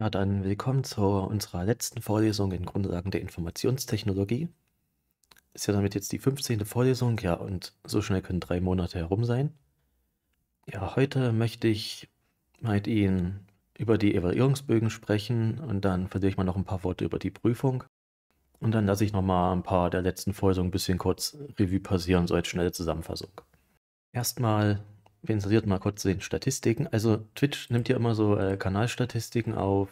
Ja, dann willkommen zu unserer letzten Vorlesung in Grundlagen der Informationstechnologie. Ist ja damit jetzt die 15. Vorlesung, ja, und so schnell können drei Monate herum sein. Ja, heute möchte ich mit Ihnen über die Evaluierungsbögen sprechen und dann verliere ich mal noch ein paar Worte über die Prüfung. Und dann lasse ich nochmal ein paar der letzten Vorlesungen ein bisschen kurz Revue passieren, so als schnelle Zusammenfassung. Erstmal wir inseriert mal kurz den Statistiken. Also Twitch nimmt ja immer so äh, Kanalstatistiken auf.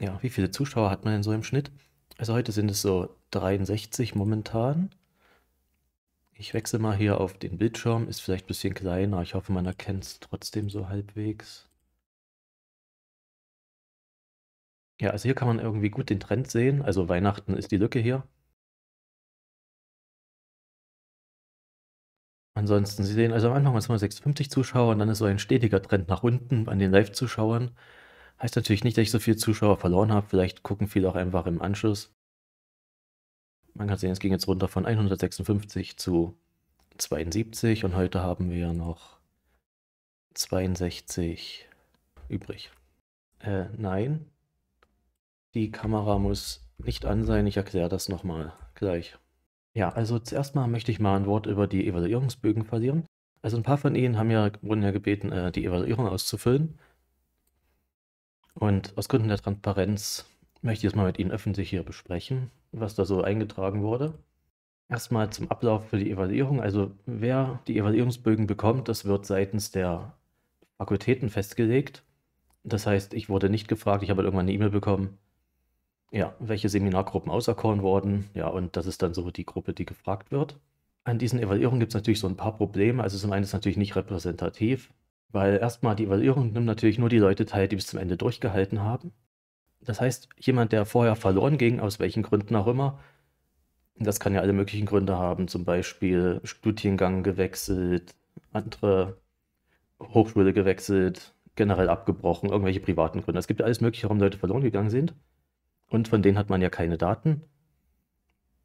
Ja, wie viele Zuschauer hat man denn so im Schnitt? Also heute sind es so 63 momentan. Ich wechsle mal hier auf den Bildschirm, ist vielleicht ein bisschen kleiner. Ich hoffe, man erkennt es trotzdem so halbwegs. Ja, also hier kann man irgendwie gut den Trend sehen. Also Weihnachten ist die Lücke hier. Ansonsten, Sie sehen, also am Anfang waren es 56 Zuschauer und dann ist so ein stetiger Trend nach unten an den Live-Zuschauern. Heißt natürlich nicht, dass ich so viele Zuschauer verloren habe. Vielleicht gucken viele auch einfach im Anschluss. Man kann sehen, es ging jetzt runter von 156 zu 72 und heute haben wir noch 62 übrig. Äh, nein, die Kamera muss nicht an sein. Ich erkläre das nochmal gleich. Ja, also zuerst mal möchte ich mal ein Wort über die Evaluierungsbögen verlieren. Also ein paar von Ihnen haben ja, wurden ja gebeten, äh, die Evaluierung auszufüllen. Und aus Gründen der Transparenz möchte ich jetzt mal mit Ihnen öffentlich hier besprechen, was da so eingetragen wurde. Erstmal zum Ablauf für die Evaluierung. Also wer die Evaluierungsbögen bekommt, das wird seitens der Fakultäten festgelegt. Das heißt, ich wurde nicht gefragt, ich habe irgendwann eine E-Mail bekommen ja, welche Seminargruppen auserkoren worden. Ja, und das ist dann so die Gruppe, die gefragt wird. An diesen Evaluierungen gibt es natürlich so ein paar Probleme. Also zum einen ist es natürlich nicht repräsentativ, weil erstmal die Evaluierung nimmt natürlich nur die Leute teil, die bis zum Ende durchgehalten haben. Das heißt, jemand, der vorher verloren ging, aus welchen Gründen auch immer, das kann ja alle möglichen Gründe haben, zum Beispiel Studiengang gewechselt, andere Hochschule gewechselt, generell abgebrochen, irgendwelche privaten Gründe. Es gibt ja alles Mögliche, warum Leute verloren gegangen sind. Und von denen hat man ja keine Daten.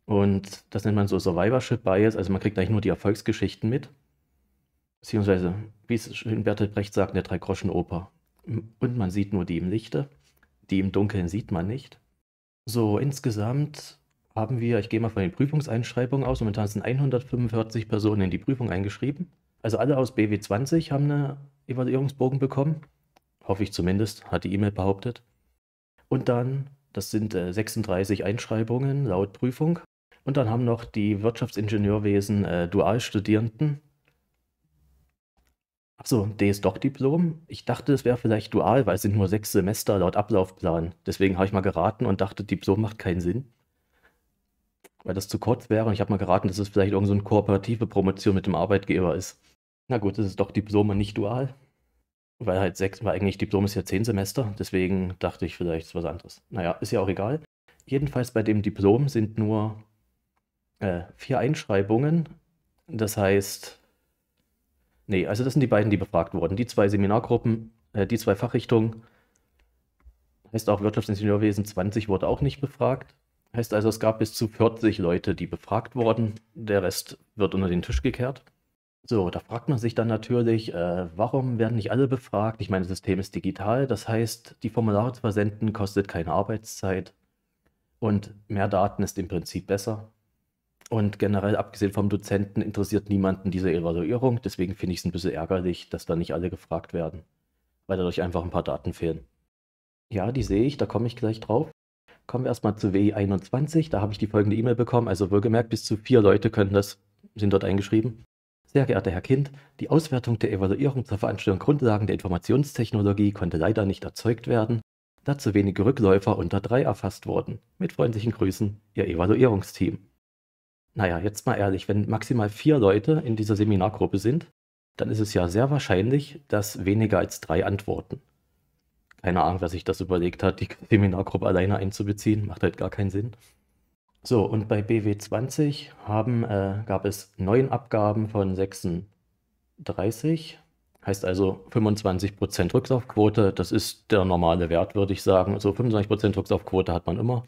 Und das nennt man so Survivorship Bias. Also man kriegt eigentlich nur die Erfolgsgeschichten mit. Beziehungsweise, wie es schön Bertolt Brecht sagt, in der Dreigroschenoper. Und man sieht nur die im Lichte. Die im Dunkeln sieht man nicht. So, insgesamt haben wir, ich gehe mal von den Prüfungseinschreibungen aus, momentan sind 145 Personen in die Prüfung eingeschrieben. Also alle aus BW20 haben eine Evaluierungsbogen bekommen. Hoffe ich zumindest, hat die E-Mail behauptet. Und dann das sind 36 äh, Einschreibungen laut Prüfung. Und dann haben noch die Wirtschaftsingenieurwesen äh, Dualstudierenden. Achso, DSDoc-Diplom. Ich dachte, es wäre vielleicht dual, weil es sind nur sechs Semester laut Ablaufplan. Deswegen habe ich mal geraten und dachte, Diplom macht keinen Sinn. Weil das zu kurz wäre. Und ich habe mal geraten, dass es vielleicht irgendeine so kooperative Promotion mit dem Arbeitgeber ist. Na gut, es ist doch Diplom und nicht dual weil halt sechs weil eigentlich Diplom ist ja zehn Semester, deswegen dachte ich vielleicht ist was anderes. Naja, ist ja auch egal. Jedenfalls bei dem Diplom sind nur äh, vier Einschreibungen. Das heißt, nee, also das sind die beiden, die befragt wurden. Die zwei Seminargruppen, äh, die zwei Fachrichtungen. Heißt auch Wirtschaftsingenieurwesen 20 wurde auch nicht befragt. Heißt also, es gab bis zu 40 Leute, die befragt wurden. Der Rest wird unter den Tisch gekehrt. So, da fragt man sich dann natürlich, äh, warum werden nicht alle befragt? Ich meine, das System ist digital, das heißt, die Formulare zu versenden kostet keine Arbeitszeit und mehr Daten ist im Prinzip besser. Und generell, abgesehen vom Dozenten, interessiert niemanden diese Evaluierung. Deswegen finde ich es ein bisschen ärgerlich, dass da nicht alle gefragt werden, weil dadurch einfach ein paar Daten fehlen. Ja, die sehe ich, da komme ich gleich drauf. Kommen wir erstmal zu W21, da habe ich die folgende E-Mail bekommen. Also wohlgemerkt, bis zu vier Leute können das, sind dort eingeschrieben. Sehr geehrter Herr Kind, die Auswertung der Evaluierung zur Veranstaltung Grundlagen der Informationstechnologie konnte leider nicht erzeugt werden, da zu wenige Rückläufer unter drei erfasst wurden. Mit freundlichen Grüßen, Ihr Evaluierungsteam. Naja, jetzt mal ehrlich, wenn maximal vier Leute in dieser Seminargruppe sind, dann ist es ja sehr wahrscheinlich, dass weniger als drei antworten. Keine Ahnung, wer sich das überlegt hat, die Seminargruppe alleine einzubeziehen, macht halt gar keinen Sinn. So, und bei BW20 haben, äh, gab es neun Abgaben von 36, heißt also 25% Rücksaufquote. Das ist der normale Wert, würde ich sagen. So 25% Rücksaufquote hat man immer.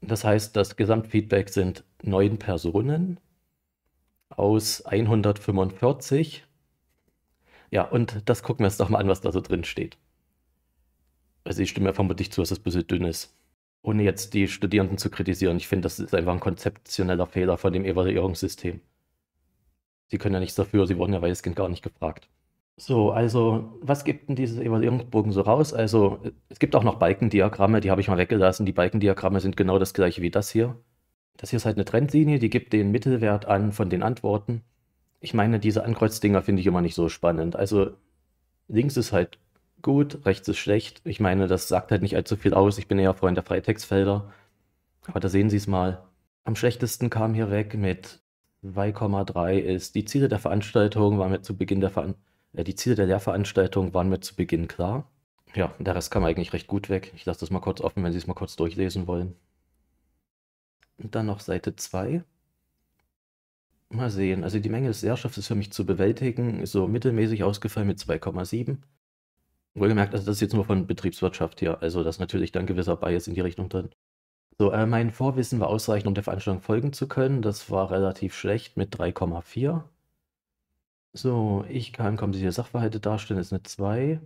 Das heißt, das Gesamtfeedback sind neun Personen aus 145. Ja, und das gucken wir uns doch mal an, was da so drin steht. Also ich stimme ja vermutlich zu, dass das ein bisschen dünn ist ohne jetzt die Studierenden zu kritisieren. Ich finde, das ist einfach ein konzeptioneller Fehler von dem Evaluierungssystem. Sie können ja nichts dafür, sie wurden ja weitestgehend gar nicht gefragt. So, also, was gibt denn dieses Evaluierungsbogen so raus? Also, es gibt auch noch Balkendiagramme, die habe ich mal weggelassen. Die Balkendiagramme sind genau das gleiche wie das hier. Das hier ist halt eine Trendlinie, die gibt den Mittelwert an von den Antworten. Ich meine, diese Ankreuzdinger finde ich immer nicht so spannend. Also, links ist halt gut, rechts ist schlecht. Ich meine, das sagt halt nicht allzu viel aus. Ich bin eher Freund der Freitextfelder. Aber da sehen Sie es mal. Am schlechtesten kam hier weg mit 2,3 ist, die Ziele der Veranstaltung waren mir zu Beginn der Veran äh, die Ziele der Lehrveranstaltung waren mir zu Beginn klar. Ja, der Rest kam eigentlich recht gut weg. Ich lasse das mal kurz offen, wenn Sie es mal kurz durchlesen wollen. Und dann noch Seite 2. Mal sehen. Also die Menge des Lehrstoffs ist für mich zu bewältigen. Ist so mittelmäßig ausgefallen mit 2,7. Wohlgemerkt, also das ist jetzt nur von Betriebswirtschaft hier, also das ist natürlich dann gewisser Bias in die Richtung drin. So, äh, mein Vorwissen war ausreichend, um der Veranstaltung folgen zu können. Das war relativ schlecht mit 3,4. So, ich kann komplizierte Sachverhalte darstellen, ist eine 2.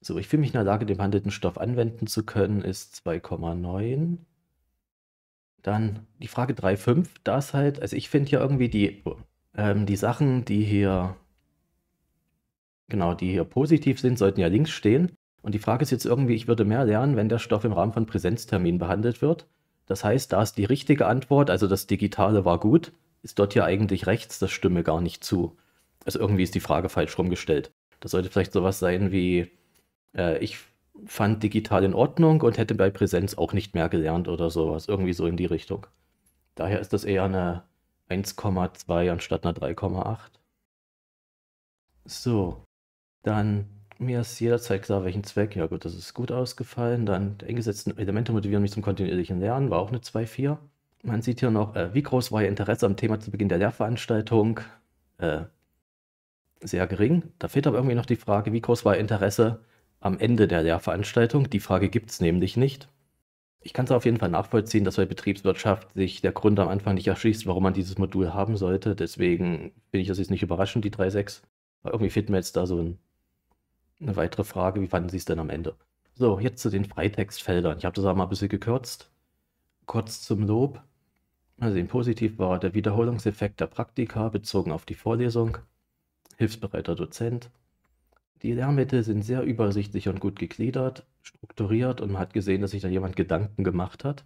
So, ich fühle mich in der Lage, den behandelten Stoff anwenden zu können, ist 2,9. Dann die Frage 3,5, das halt, also ich finde hier irgendwie die, ähm, die Sachen, die hier Genau, die hier positiv sind, sollten ja links stehen. Und die Frage ist jetzt irgendwie, ich würde mehr lernen, wenn der Stoff im Rahmen von Präsenzterminen behandelt wird. Das heißt, da ist die richtige Antwort, also das Digitale war gut, ist dort ja eigentlich rechts, das stimme gar nicht zu. Also irgendwie ist die Frage falsch rumgestellt. Das sollte vielleicht sowas sein wie, äh, ich fand digital in Ordnung und hätte bei Präsenz auch nicht mehr gelernt oder sowas. Irgendwie so in die Richtung. Daher ist das eher eine 1,2 anstatt einer 3,8. So, dann mir ist jederzeit klar, welchen Zweck. Ja gut, das ist gut ausgefallen. Dann die eingesetzten Elemente motivieren mich zum kontinuierlichen Lernen, war auch eine 2-4. Man sieht hier noch, äh, wie groß war Ihr Interesse am Thema zu Beginn der Lehrveranstaltung? Äh, sehr gering. Da fehlt aber irgendwie noch die Frage, wie groß war Ihr Interesse am Ende der Lehrveranstaltung? Die Frage gibt es nämlich nicht. Ich kann es auf jeden Fall nachvollziehen, dass bei Betriebswirtschaft sich der Grund am Anfang nicht erschließt, warum man dieses Modul haben sollte. Deswegen bin ich das jetzt nicht überraschend, die 3.6. Irgendwie fehlt mir jetzt da so ein eine weitere Frage, wie fanden Sie es denn am Ende? So, jetzt zu den Freitextfeldern. Ich habe das auch mal ein bisschen gekürzt. Kurz zum Lob. Also in positiv war der Wiederholungseffekt der Praktika bezogen auf die Vorlesung, hilfsbereiter Dozent. Die Lehrmittel sind sehr übersichtlich und gut gegliedert, strukturiert und man hat gesehen, dass sich da jemand Gedanken gemacht hat.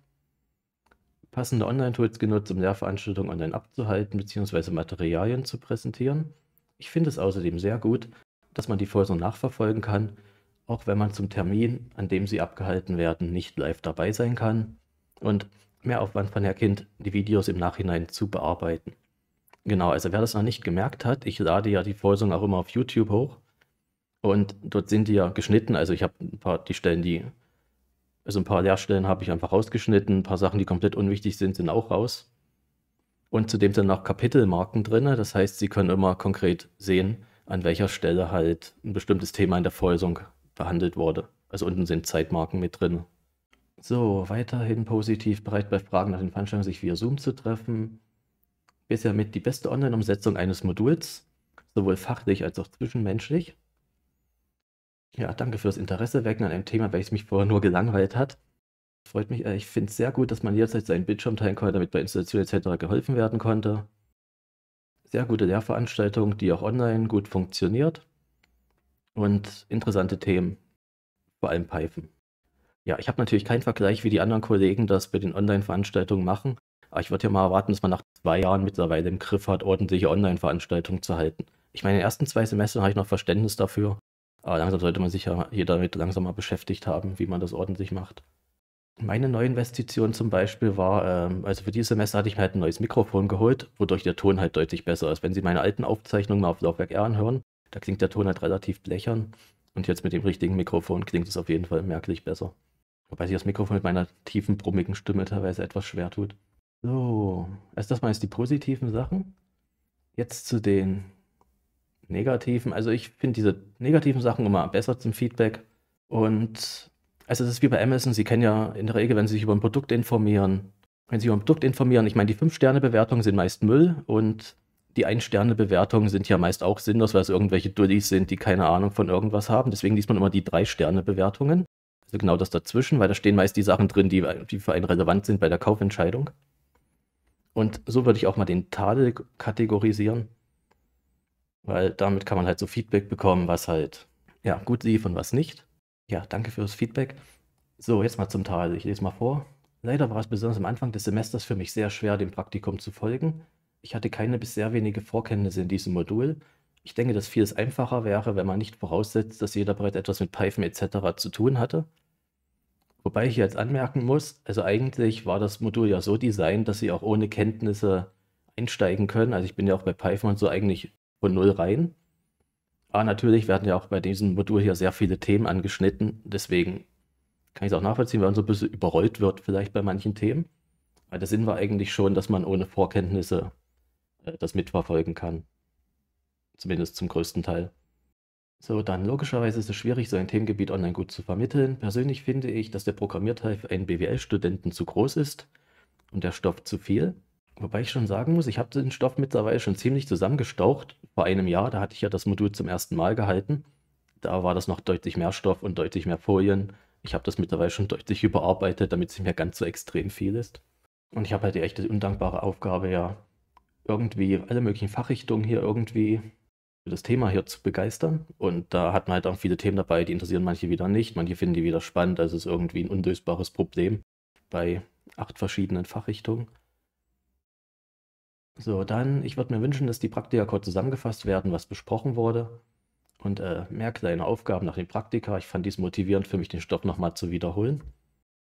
Passende Online-Tools genutzt, um Lehrveranstaltungen online abzuhalten bzw. Materialien zu präsentieren. Ich finde es außerdem sehr gut, dass man die Vorlesung nachverfolgen kann, auch wenn man zum Termin, an dem sie abgehalten werden, nicht live dabei sein kann und mehr Aufwand von vernerkennt, die Videos im Nachhinein zu bearbeiten. Genau, also wer das noch nicht gemerkt hat, ich lade ja die Vorlesung auch immer auf YouTube hoch und dort sind die ja geschnitten, also ich habe ein paar, die Stellen, die, also ein paar Lehrstellen habe ich einfach rausgeschnitten, ein paar Sachen, die komplett unwichtig sind, sind auch raus. Und zudem sind auch Kapitelmarken drin, das heißt, Sie können immer konkret sehen, an welcher Stelle halt ein bestimmtes Thema in der Vorlesung behandelt wurde. Also unten sind Zeitmarken mit drin. So, weiterhin positiv, bereit bei Fragen nach den Veranstaltungen sich via Zoom zu treffen. Bisher mit die beste Online-Umsetzung eines Moduls, sowohl fachlich als auch zwischenmenschlich. Ja, danke fürs Interesse wecken an einem Thema, welches mich vorher nur gelangweilt hat. Freut mich, äh, ich finde es sehr gut, dass man jederzeit seinen Bildschirm teilen konnte, damit bei Installationen etc. geholfen werden konnte sehr gute Lehrveranstaltung, die auch online gut funktioniert und interessante Themen, vor allem Python. Ja, ich habe natürlich keinen Vergleich, wie die anderen Kollegen das bei den Online-Veranstaltungen machen, aber ich würde ja mal erwarten, dass man nach zwei Jahren mittlerweile im Griff hat, ordentliche Online-Veranstaltungen zu halten. Ich meine, in den ersten zwei Semestern habe ich noch Verständnis dafür, aber langsam sollte man sich ja hier damit langsam mal beschäftigt haben, wie man das ordentlich macht. Meine Neuinvestition zum Beispiel war, ähm, also für dieses Semester hatte ich mir halt ein neues Mikrofon geholt, wodurch der Ton halt deutlich besser ist. Wenn Sie meine alten Aufzeichnungen mal auf Laufwerk R anhören, da klingt der Ton halt relativ blechern. Und jetzt mit dem richtigen Mikrofon klingt es auf jeden Fall merklich besser. Wobei sich das Mikrofon mit meiner tiefen, brummigen Stimme teilweise etwas schwer tut. So, erst das mal jetzt die positiven Sachen. Jetzt zu den negativen. Also ich finde diese negativen Sachen immer besser zum Feedback. Und also das ist wie bei Amazon, Sie kennen ja in der Regel, wenn Sie sich über ein Produkt informieren, wenn Sie über ein Produkt informieren, ich meine, die 5-Sterne-Bewertungen sind meist Müll und die 1-Sterne-Bewertungen sind ja meist auch sinnlos, weil es irgendwelche Dullis sind, die keine Ahnung von irgendwas haben. Deswegen liest man immer die 3-Sterne-Bewertungen. Also genau das dazwischen, weil da stehen meist die Sachen drin, die, die für einen relevant sind bei der Kaufentscheidung. Und so würde ich auch mal den Tadel kategorisieren, weil damit kann man halt so Feedback bekommen, was halt ja gut lief und was nicht. Ja, danke für das Feedback. So, jetzt mal zum Teil. Ich lese mal vor. Leider war es besonders am Anfang des Semesters für mich sehr schwer, dem Praktikum zu folgen. Ich hatte keine bis sehr wenige Vorkenntnisse in diesem Modul. Ich denke, dass vieles einfacher wäre, wenn man nicht voraussetzt, dass jeder bereits etwas mit Python etc. zu tun hatte. Wobei ich jetzt anmerken muss, also eigentlich war das Modul ja so designt, dass sie auch ohne Kenntnisse einsteigen können. Also ich bin ja auch bei Python so eigentlich von null rein. Aber ah, natürlich werden ja auch bei diesem Modul hier sehr viele Themen angeschnitten. Deswegen kann ich es auch nachvollziehen, wenn man so ein bisschen überrollt wird, vielleicht bei manchen Themen. Weil da Sinn war eigentlich schon, dass man ohne Vorkenntnisse äh, das mitverfolgen kann. Zumindest zum größten Teil. So, dann logischerweise ist es schwierig, so ein Themengebiet online gut zu vermitteln. Persönlich finde ich, dass der Programmierteil für einen BWL-Studenten zu groß ist und der Stoff zu viel. Wobei ich schon sagen muss, ich habe den Stoff mittlerweile schon ziemlich zusammengestaucht. Vor einem Jahr, da hatte ich ja das Modul zum ersten Mal gehalten. Da war das noch deutlich mehr Stoff und deutlich mehr Folien. Ich habe das mittlerweile schon deutlich überarbeitet, damit es nicht mehr ganz so extrem viel ist. Und ich habe halt die echte undankbare Aufgabe, ja, irgendwie alle möglichen Fachrichtungen hier irgendwie für das Thema hier zu begeistern. Und da hat man halt auch viele Themen dabei, die interessieren manche wieder nicht, manche finden die wieder spannend. Also es ist irgendwie ein unlösbares Problem bei acht verschiedenen Fachrichtungen. So, dann, ich würde mir wünschen, dass die Praktika kurz zusammengefasst werden, was besprochen wurde. Und äh, mehr kleine Aufgaben nach den Praktika. Ich fand dies motivierend für mich, den Stoff nochmal zu wiederholen.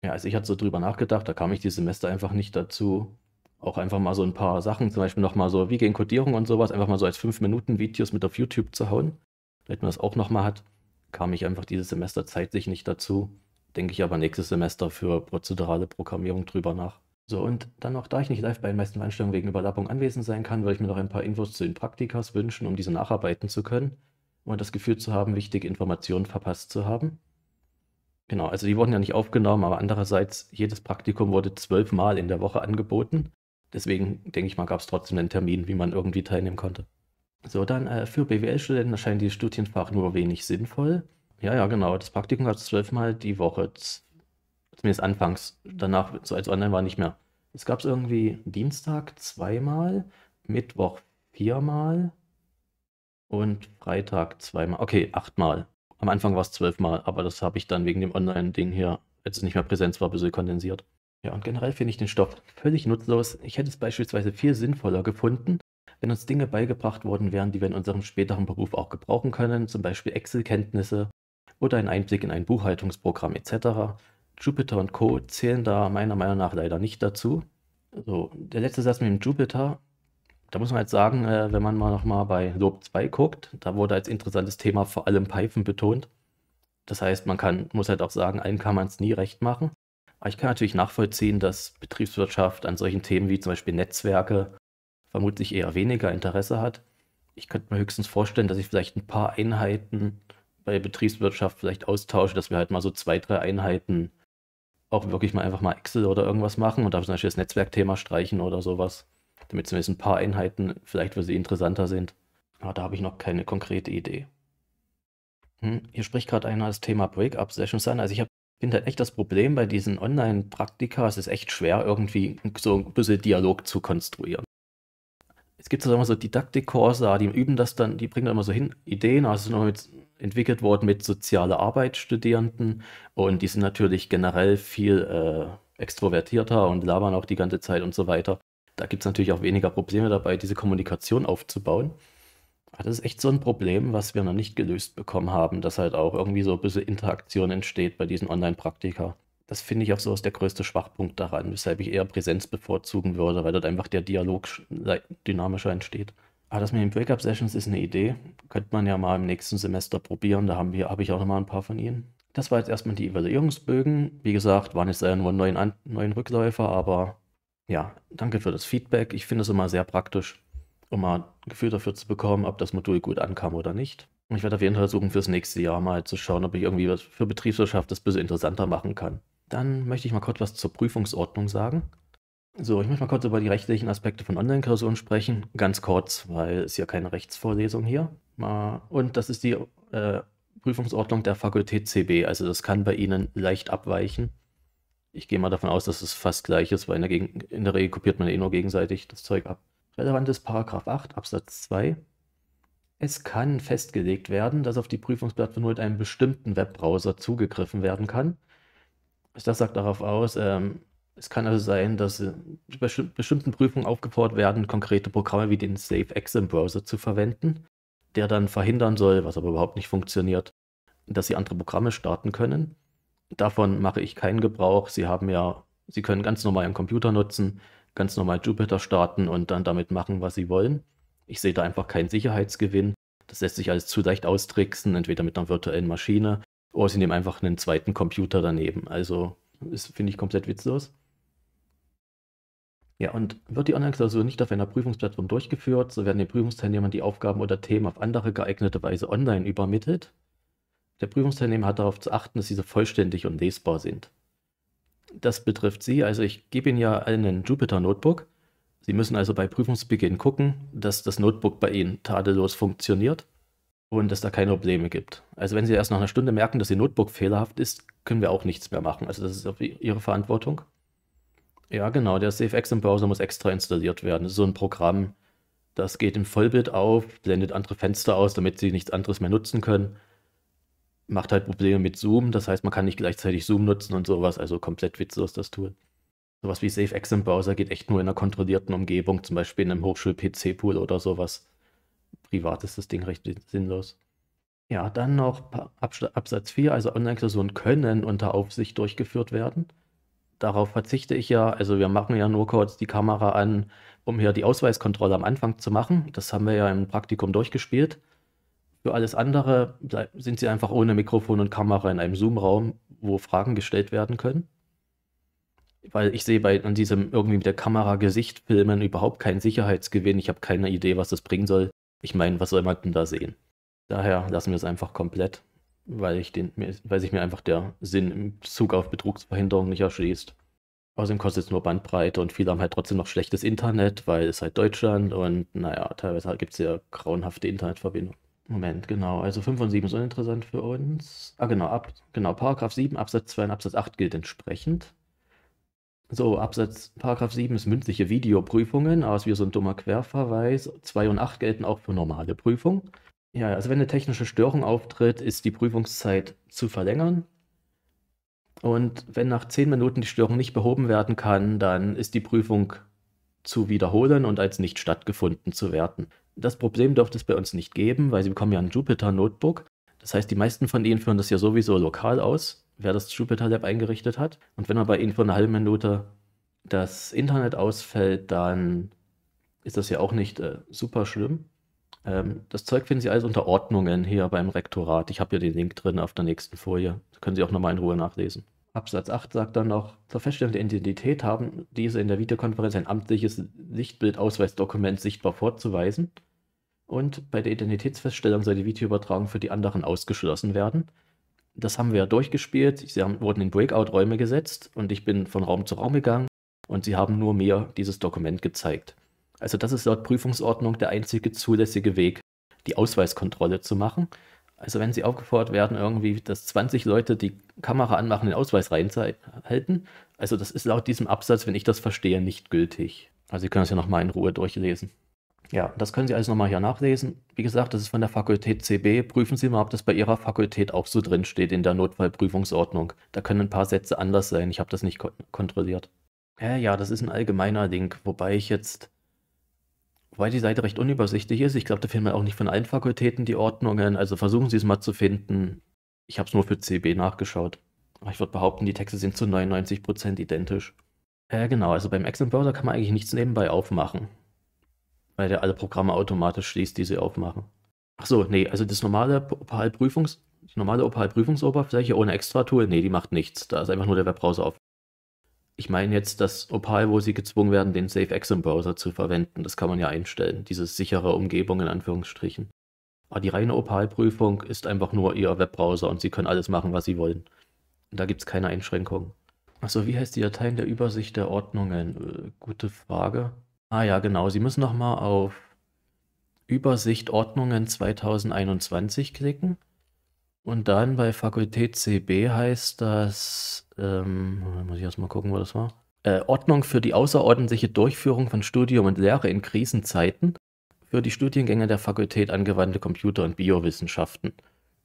Ja, also ich hatte so drüber nachgedacht, da kam ich dieses Semester einfach nicht dazu, auch einfach mal so ein paar Sachen, zum Beispiel nochmal so, wie gehen Codierung und sowas, einfach mal so als 5-Minuten-Videos mit auf YouTube zu hauen, damit man das auch nochmal hat, kam ich einfach dieses Semester zeitlich nicht dazu. Denke ich aber nächstes Semester für prozedurale Programmierung drüber nach. So, und dann noch, da ich nicht live bei den meisten Veranstaltungen wegen Überlappung anwesend sein kann, würde ich mir noch ein paar Infos zu den Praktikas wünschen, um diese nacharbeiten zu können und das Gefühl zu haben, wichtige Informationen verpasst zu haben. Genau, also die wurden ja nicht aufgenommen, aber andererseits, jedes Praktikum wurde zwölfmal in der Woche angeboten. Deswegen denke ich mal, gab es trotzdem einen Termin, wie man irgendwie teilnehmen konnte. So, dann äh, für BWL-Studenten erscheint die Studienfach nur wenig sinnvoll. Ja, ja, genau. Das Praktikum gab es zwölfmal die Woche. Zumindest anfangs. Mhm. Danach, so als online war nicht mehr. Es gab es irgendwie Dienstag zweimal, Mittwoch viermal und Freitag zweimal. Okay, achtmal. Am Anfang war es zwölfmal, aber das habe ich dann wegen dem Online-Ding hier, als es nicht mehr Präsenz war, ein bisschen kondensiert. Ja, und generell finde ich den Stoff völlig nutzlos. Ich hätte es beispielsweise viel sinnvoller gefunden, wenn uns Dinge beigebracht worden wären, die wir in unserem späteren Beruf auch gebrauchen können, zum Beispiel Excel-Kenntnisse oder ein Einblick in ein Buchhaltungsprogramm etc. Jupiter und Co. zählen da meiner Meinung nach leider nicht dazu. So, der letzte Satz mit dem Jupiter, da muss man jetzt sagen, äh, wenn man mal nochmal bei Lob 2 guckt, da wurde als interessantes Thema vor allem Python betont. Das heißt, man kann, muss halt auch sagen, allen kann man es nie recht machen. Aber ich kann natürlich nachvollziehen, dass Betriebswirtschaft an solchen Themen wie zum Beispiel Netzwerke vermutlich eher weniger Interesse hat. Ich könnte mir höchstens vorstellen, dass ich vielleicht ein paar Einheiten bei Betriebswirtschaft vielleicht austausche, dass wir halt mal so zwei, drei Einheiten auch wirklich mal einfach mal Excel oder irgendwas machen und da zum Beispiel das Netzwerkthema streichen oder sowas, damit zumindest ein paar Einheiten vielleicht für sie interessanter sind. Aber da habe ich noch keine konkrete Idee. Hm, hier spricht gerade einer das Thema Break-Up-Sessions an. Also ich habe finde halt echt das Problem bei diesen Online-Praktika, es ist echt schwer, irgendwie so ein bisschen Dialog zu konstruieren. Es gibt so, also immer so Didaktikkurse, die üben das dann, die bringen dann immer so hin, Ideen, also mit entwickelt worden mit sozialer Arbeit Studierenden und die sind natürlich generell viel äh, extrovertierter und labern auch die ganze Zeit und so weiter. Da gibt es natürlich auch weniger Probleme dabei, diese Kommunikation aufzubauen. Aber das ist echt so ein Problem, was wir noch nicht gelöst bekommen haben, dass halt auch irgendwie so ein bisschen Interaktion entsteht bei diesen Online-Praktika. Das finde ich auch so ist der größte Schwachpunkt daran, weshalb ich eher Präsenz bevorzugen würde, weil dort einfach der Dialog dynamischer entsteht. Ah, das mit den Breakup-Sessions ist eine Idee. Könnte man ja mal im nächsten Semester probieren. Da haben wir, habe ich auch noch mal ein paar von Ihnen. Das war jetzt erstmal die Evaluierungsbögen. Wie gesagt, waren jetzt nur neun, neuen Rückläufer, aber ja, danke für das Feedback. Ich finde es immer sehr praktisch, um mal ein Gefühl dafür zu bekommen, ob das Modul gut ankam oder nicht. Und Ich werde auf jeden Fall versuchen, fürs nächste Jahr mal zu schauen, ob ich irgendwie was für Betriebswirtschaft das ein bisschen interessanter machen kann. Dann möchte ich mal kurz was zur Prüfungsordnung sagen. So, ich möchte mal kurz über die rechtlichen Aspekte von Online-Klausuren sprechen. Ganz kurz, weil es ja keine Rechtsvorlesung hier. Und das ist die äh, Prüfungsordnung der Fakultät CB. Also das kann bei Ihnen leicht abweichen. Ich gehe mal davon aus, dass es fast gleich ist, weil in der, Gegen in der Regel kopiert man eh nur gegenseitig das Zeug ab. Relevant ist Paragraph 8 Absatz 2. Es kann festgelegt werden, dass auf die Prüfungsplattform nur mit einem bestimmten Webbrowser zugegriffen werden kann. Das sagt darauf aus, ähm, es kann also sein, dass äh, bei bestimmten Prüfungen aufgefordert werden, konkrete Programme wie den SafeX im Browser zu verwenden, der dann verhindern soll, was aber überhaupt nicht funktioniert, dass sie andere Programme starten können. Davon mache ich keinen Gebrauch. Sie haben ja, sie können ganz normal ihren Computer nutzen, ganz normal Jupyter starten und dann damit machen, was sie wollen. Ich sehe da einfach keinen Sicherheitsgewinn. Das lässt sich alles zu leicht austricksen, entweder mit einer virtuellen Maschine oder sie nehmen einfach einen zweiten Computer daneben. Also das finde ich, komplett witzlos. Ja, und wird die Online-Klausur nicht auf einer Prüfungsplattform durchgeführt, so werden den Prüfungsteilnehmern die Aufgaben oder Themen auf andere geeignete Weise online übermittelt. Der Prüfungsteilnehmer hat darauf zu achten, dass diese vollständig und lesbar sind. Das betrifft Sie, also ich gebe Ihnen ja einen Jupyter-Notebook. Sie müssen also bei Prüfungsbeginn gucken, dass das Notebook bei Ihnen tadellos funktioniert und dass da keine Probleme gibt. Also wenn Sie erst nach einer Stunde merken, dass Ihr Notebook fehlerhaft ist, können wir auch nichts mehr machen. Also das ist Ihre Verantwortung. Ja, genau. Der SafeX im Browser muss extra installiert werden. Das ist so ein Programm, das geht im Vollbild auf, blendet andere Fenster aus, damit sie nichts anderes mehr nutzen können. Macht halt Probleme mit Zoom. Das heißt, man kann nicht gleichzeitig Zoom nutzen und sowas. Also komplett witzlos das Tool. Sowas wie SafeX im Browser geht echt nur in einer kontrollierten Umgebung, zum Beispiel in einem Hochschul-PC-Pool oder sowas. Privat ist das Ding recht sinnlos. Ja, dann noch Absatz 4, also Online-Klausuren können unter Aufsicht durchgeführt werden darauf verzichte ich ja. Also wir machen ja nur kurz die Kamera an, um hier die Ausweiskontrolle am Anfang zu machen. Das haben wir ja im Praktikum durchgespielt. Für alles andere sind sie einfach ohne Mikrofon und Kamera in einem Zoom-Raum, wo Fragen gestellt werden können. Weil ich sehe bei an diesem irgendwie mit der Kamera Gesicht filmen überhaupt keinen Sicherheitsgewinn. Ich habe keine Idee, was das bringen soll. Ich meine, was soll man denn da sehen? Daher lassen wir es einfach komplett weil, ich den, weil sich mir einfach der Sinn im Zug auf Betrugsverhinderung nicht erschließt. Außerdem kostet es nur Bandbreite und viele haben halt trotzdem noch schlechtes Internet, weil es halt Deutschland und naja, teilweise halt gibt es ja grauenhafte Internetverbindungen. Moment, genau. Also 5 und 7 ist uninteressant für uns. Ah, genau, ab, genau, Paragraph 7, Absatz 2 und Absatz 8 gilt entsprechend. So, Absatz, Paragraph 7 ist mündliche Videoprüfungen, aber es ist wie so ein dummer Querverweis. 2 und 8 gelten auch für normale Prüfungen. Ja, also wenn eine technische Störung auftritt, ist die Prüfungszeit zu verlängern. Und wenn nach zehn Minuten die Störung nicht behoben werden kann, dann ist die Prüfung zu wiederholen und als nicht stattgefunden zu werten. Das Problem dürfte es bei uns nicht geben, weil Sie bekommen ja ein Jupyter-Notebook. Das heißt, die meisten von Ihnen führen das ja sowieso lokal aus, wer das Jupyter Lab eingerichtet hat. Und wenn aber bei Ihnen für eine halbe Minute das Internet ausfällt, dann ist das ja auch nicht äh, super schlimm. Ähm, mhm. das Zeug finden Sie alles unter Ordnungen hier beim Rektorat. Ich habe hier den Link drin auf der nächsten Folie. Da können Sie auch nochmal in Ruhe nachlesen. Absatz 8 sagt dann noch, zur Feststellung der Identität haben diese in der Videokonferenz ein amtliches Sichtbildausweisdokument sichtbar vorzuweisen. Und bei der Identitätsfeststellung soll die Videoübertragung für die anderen ausgeschlossen werden. Das haben wir ja durchgespielt. Sie haben, wurden in Breakout-Räume gesetzt und ich bin von Raum zu Raum gegangen und sie haben nur mir dieses Dokument gezeigt. Also das ist laut Prüfungsordnung der einzige zulässige Weg, die Ausweiskontrolle zu machen. Also wenn Sie aufgefordert werden, irgendwie, dass 20 Leute die Kamera anmachen, den Ausweis reinhalten, also das ist laut diesem Absatz, wenn ich das verstehe, nicht gültig. Also Sie können es ja nochmal in Ruhe durchlesen. Ja, das können Sie alles nochmal hier nachlesen. Wie gesagt, das ist von der Fakultät CB. Prüfen Sie mal, ob das bei Ihrer Fakultät auch so drin steht in der Notfallprüfungsordnung. Da können ein paar Sätze anders sein. Ich habe das nicht kontrolliert. Ja, ja, das ist ein allgemeiner Link, wobei ich jetzt Wobei die Seite recht unübersichtlich ist. Ich glaube, da finden wir auch nicht von allen Fakultäten die Ordnungen. Also versuchen Sie es mal zu finden. Ich habe es nur für CB nachgeschaut. Aber ich würde behaupten, die Texte sind zu 99% identisch. Äh, genau, also beim Excel-Browser kann man eigentlich nichts nebenbei aufmachen. Weil der alle Programme automatisch schließt, die Sie aufmachen. Achso, nee, also das normale Opal-Prüfungs- die normale Opal-Prüfungsoberfläche ohne Extra-Tool, nee, die macht nichts. Da ist einfach nur der Webbrowser auf ich meine jetzt das Opal, wo sie gezwungen werden, den Safe Exim Browser zu verwenden. Das kann man ja einstellen, diese sichere Umgebung in Anführungsstrichen. Aber die reine Opal-Prüfung ist einfach nur ihr Webbrowser und sie können alles machen, was sie wollen. Da gibt es keine Einschränkungen. Achso, wie heißt die Datei in der Übersicht der Ordnungen? Äh, gute Frage. Ah ja, genau. Sie müssen nochmal auf Übersicht Ordnungen 2021 klicken und dann bei Fakultät CB heißt das, ähm, muss ich erstmal gucken, wo das war. Äh, Ordnung für die außerordentliche Durchführung von Studium und Lehre in Krisenzeiten für die Studiengänge der Fakultät Angewandte Computer- und Biowissenschaften.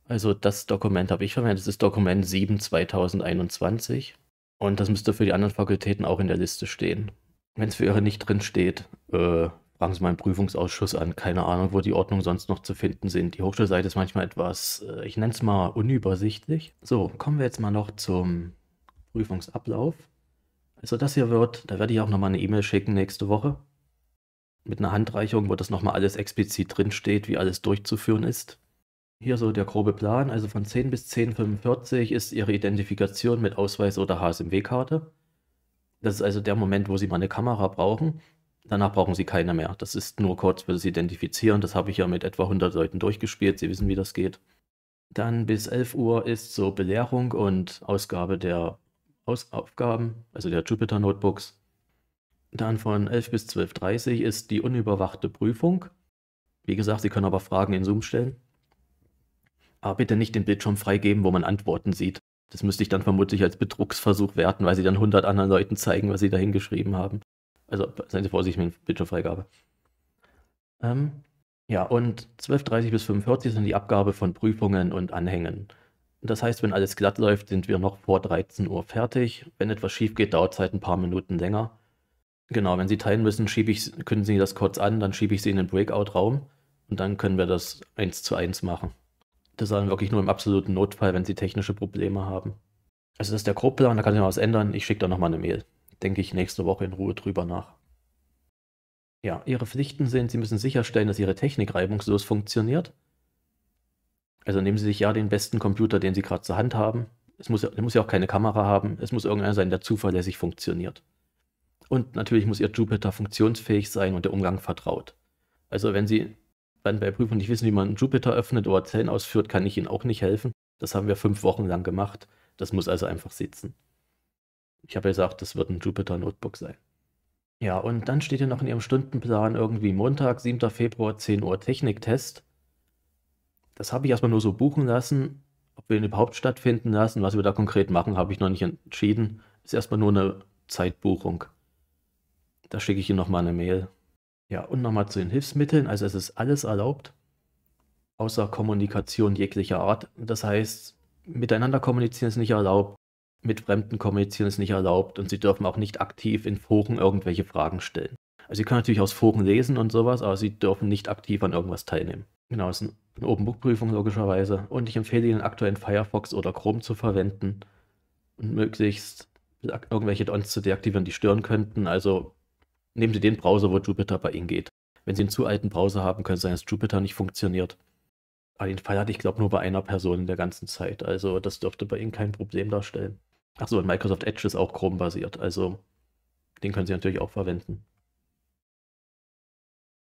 Also das Dokument habe ich verwendet, das ist Dokument 7 2021 und das müsste für die anderen Fakultäten auch in der Liste stehen. Wenn es für ihre nicht drin steht, äh, fragen Sie mal im Prüfungsausschuss an. Keine Ahnung, wo die Ordnungen sonst noch zu finden sind. Die Hochschulseite ist manchmal etwas, äh, ich nenne es mal unübersichtlich. So, kommen wir jetzt mal noch zum Prüfungsablauf. Also das hier wird, da werde ich auch nochmal eine E-Mail schicken nächste Woche. Mit einer Handreichung, wo das nochmal alles explizit drinsteht, wie alles durchzuführen ist. Hier so der grobe Plan. Also von 10 bis 10.45 ist Ihre Identifikation mit Ausweis oder HSMW-Karte. Das ist also der Moment, wo Sie mal eine Kamera brauchen. Danach brauchen sie keine mehr. Das ist nur kurz weil fürs Identifizieren. Das habe ich ja mit etwa 100 Leuten durchgespielt. Sie wissen, wie das geht. Dann bis 11 Uhr ist so Belehrung und Ausgabe der Aus Aufgaben, also der Jupyter Notebooks. Dann von 11 bis 12.30 Uhr ist die unüberwachte Prüfung. Wie gesagt, Sie können aber Fragen in Zoom stellen. Aber bitte nicht den Bildschirm freigeben, wo man Antworten sieht. Das müsste ich dann vermutlich als Betrugsversuch werten, weil Sie dann 100 anderen Leuten zeigen, was Sie da hingeschrieben haben. Also seien Sie vorsichtig mit Bildschirmfreigabe. Ähm, ja, und 12.30 bis 45 sind die Abgabe von Prüfungen und Anhängen. Das heißt, wenn alles glatt läuft, sind wir noch vor 13 Uhr fertig. Wenn etwas schief geht, dauert es halt ein paar Minuten länger. Genau, wenn Sie teilen müssen, schiebe ich, können Sie das kurz an, dann schiebe ich Sie in den Breakout-Raum und dann können wir das eins zu eins machen. Das ist dann wirklich nur im absoluten Notfall, wenn Sie technische Probleme haben. Also das ist der Gruppler und da kann ich noch was ändern. Ich schicke da nochmal eine Mail denke ich nächste Woche in Ruhe drüber nach. Ja, Ihre Pflichten sind, Sie müssen sicherstellen, dass Ihre Technik reibungslos funktioniert. Also nehmen Sie sich ja den besten Computer, den Sie gerade zur Hand haben. Es muss, es muss ja auch keine Kamera haben. Es muss irgendeiner sein, der zuverlässig funktioniert. Und natürlich muss Ihr Jupyter funktionsfähig sein und der Umgang vertraut. Also wenn Sie dann bei Prüfung nicht wissen, wie man Jupyter öffnet oder Zellen ausführt, kann ich Ihnen auch nicht helfen. Das haben wir fünf Wochen lang gemacht. Das muss also einfach sitzen. Ich habe ja gesagt, das wird ein Jupyter Notebook sein. Ja, und dann steht hier noch in ihrem Stundenplan irgendwie Montag, 7. Februar, 10 Uhr Techniktest. Das habe ich erstmal nur so buchen lassen. Ob wir ihn überhaupt stattfinden lassen, was wir da konkret machen, habe ich noch nicht entschieden. Ist erstmal nur eine Zeitbuchung. Da schicke ich Ihnen nochmal eine Mail. Ja, und nochmal zu den Hilfsmitteln. Also es ist alles erlaubt, außer Kommunikation jeglicher Art. Das heißt, miteinander kommunizieren ist nicht erlaubt mit Fremden kommunizieren ist nicht erlaubt und sie dürfen auch nicht aktiv in Foren irgendwelche Fragen stellen. Also sie können natürlich aus Foren lesen und sowas, aber sie dürfen nicht aktiv an irgendwas teilnehmen. Genau, das ist eine Open Book Prüfung logischerweise und ich empfehle Ihnen aktuell Firefox oder Chrome zu verwenden und möglichst irgendwelche Dons zu deaktivieren, die stören könnten. Also nehmen Sie den Browser, wo Jupyter bei Ihnen geht. Wenn Sie einen zu alten Browser haben, könnte sein, dass Jupyter nicht funktioniert. Aber den Fall hatte ich, glaube nur bei einer Person in der ganzen Zeit. Also das dürfte bei Ihnen kein Problem darstellen. Achso, und Microsoft Edge ist auch Chrome-basiert, also den können Sie natürlich auch verwenden.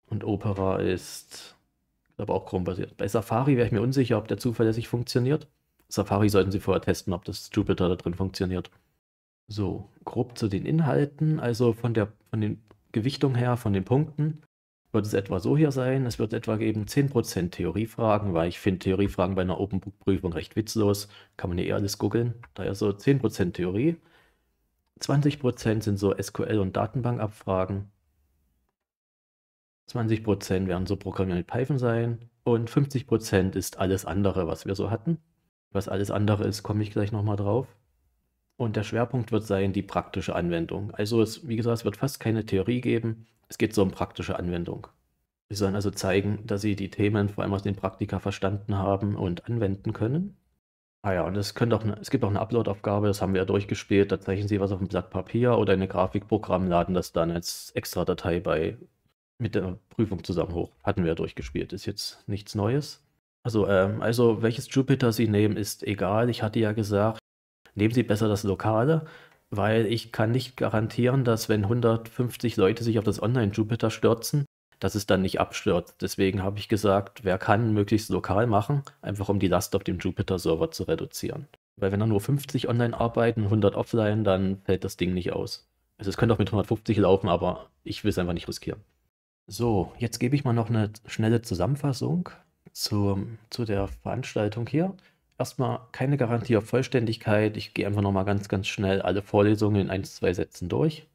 Und Opera ist, aber auch Chrome-basiert. Bei Safari wäre ich mir unsicher, ob der zuverlässig funktioniert. Safari sollten Sie vorher testen, ob das Jupyter da drin funktioniert. So, grob zu den Inhalten, also von der von den Gewichtung her, von den Punkten wird es etwa so hier sein. Es wird etwa geben 10% Theoriefragen, weil ich finde Theoriefragen bei einer Open Book Prüfung recht witzlos. Kann man ja eh alles googeln. Daher so 10% Theorie. 20% sind so SQL- und Datenbankabfragen. 20% werden so Programmieren mit Python sein. Und 50% ist alles andere, was wir so hatten. Was alles andere ist, komme ich gleich nochmal drauf. Und der Schwerpunkt wird sein die praktische Anwendung. Also es, wie gesagt, es wird fast keine Theorie geben. Es geht so um praktische Anwendung. Wir sollen also zeigen, dass sie die Themen vor allem aus den Praktika verstanden haben und anwenden können. Ah ja, und es, könnte auch eine, es gibt auch eine Upload-Aufgabe, das haben wir ja durchgespielt. Da zeichnen Sie was auf ein Blatt Papier oder in ein Grafikprogramm, laden das dann als extra Datei bei mit der Prüfung zusammen hoch. Hatten wir ja durchgespielt, ist jetzt nichts Neues. Also, ähm, also welches Jupyter Sie nehmen, ist egal. Ich hatte ja gesagt, nehmen Sie besser das Lokale, weil ich kann nicht garantieren, dass wenn 150 Leute sich auf das Online-Jupiter stürzen, dass es dann nicht abstürzt. Deswegen habe ich gesagt, wer kann, möglichst lokal machen, einfach um die Last auf dem Jupiter-Server zu reduzieren. Weil wenn da nur 50 online arbeiten, 100 offline, dann fällt das Ding nicht aus. Also es könnte auch mit 150 laufen, aber ich will es einfach nicht riskieren. So, jetzt gebe ich mal noch eine schnelle Zusammenfassung zu, zu der Veranstaltung hier erstmal keine Garantie auf Vollständigkeit. Ich gehe einfach nochmal ganz, ganz schnell alle Vorlesungen in ein, zwei Sätzen durch,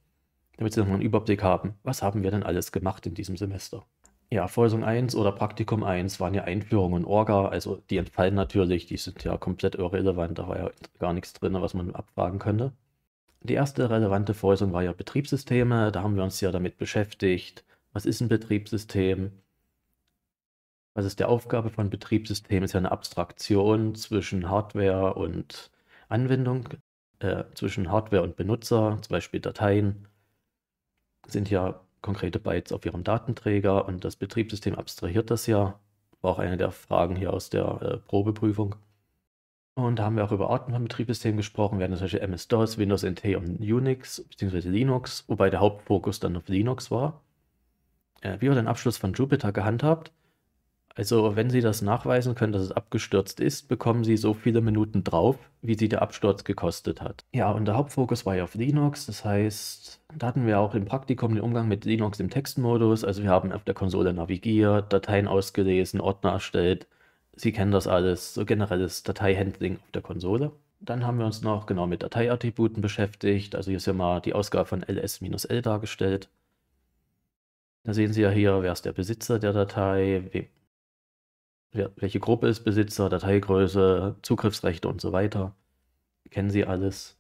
damit Sie nochmal einen Überblick haben. Was haben wir denn alles gemacht in diesem Semester? Ja, Vorlesung 1 oder Praktikum 1 waren ja Einführung und Orga, also die entfallen natürlich, die sind ja komplett irrelevant, da war ja gar nichts drin, was man abfragen könnte. Die erste relevante Vorlesung war ja Betriebssysteme, da haben wir uns ja damit beschäftigt. Was ist ein Betriebssystem? was also ist die Aufgabe von Betriebssystemen? Ist ja eine Abstraktion zwischen Hardware und Anwendung, äh, zwischen Hardware und Benutzer, zum Beispiel Dateien sind ja konkrete Bytes auf ihrem Datenträger und das Betriebssystem abstrahiert das ja. War auch eine der Fragen hier aus der äh, Probeprüfung. Und da haben wir auch über Arten von Betriebssystemen gesprochen. Wir hatten zum Beispiel MS-DOS, Windows NT und Unix beziehungsweise Linux, wobei der Hauptfokus dann auf Linux war. Äh, wie wird ein Abschluss von Jupyter gehandhabt? Also, wenn Sie das nachweisen können, dass es abgestürzt ist, bekommen Sie so viele Minuten drauf, wie Sie der Absturz gekostet hat. Ja, und der Hauptfokus war ja auf Linux. Das heißt, da hatten wir auch im Praktikum den Umgang mit Linux im Textmodus. Also, wir haben auf der Konsole navigiert, Dateien ausgelesen, Ordner erstellt. Sie kennen das alles, so generelles Dateihandling auf der Konsole. Dann haben wir uns noch genau mit Dateiattributen beschäftigt. Also, hier ist ja mal die Ausgabe von ls-l dargestellt. Da sehen Sie ja hier, wer ist der Besitzer der Datei, wem welche Gruppe ist Besitzer, Dateigröße, Zugriffsrechte und so weiter. Kennen Sie alles.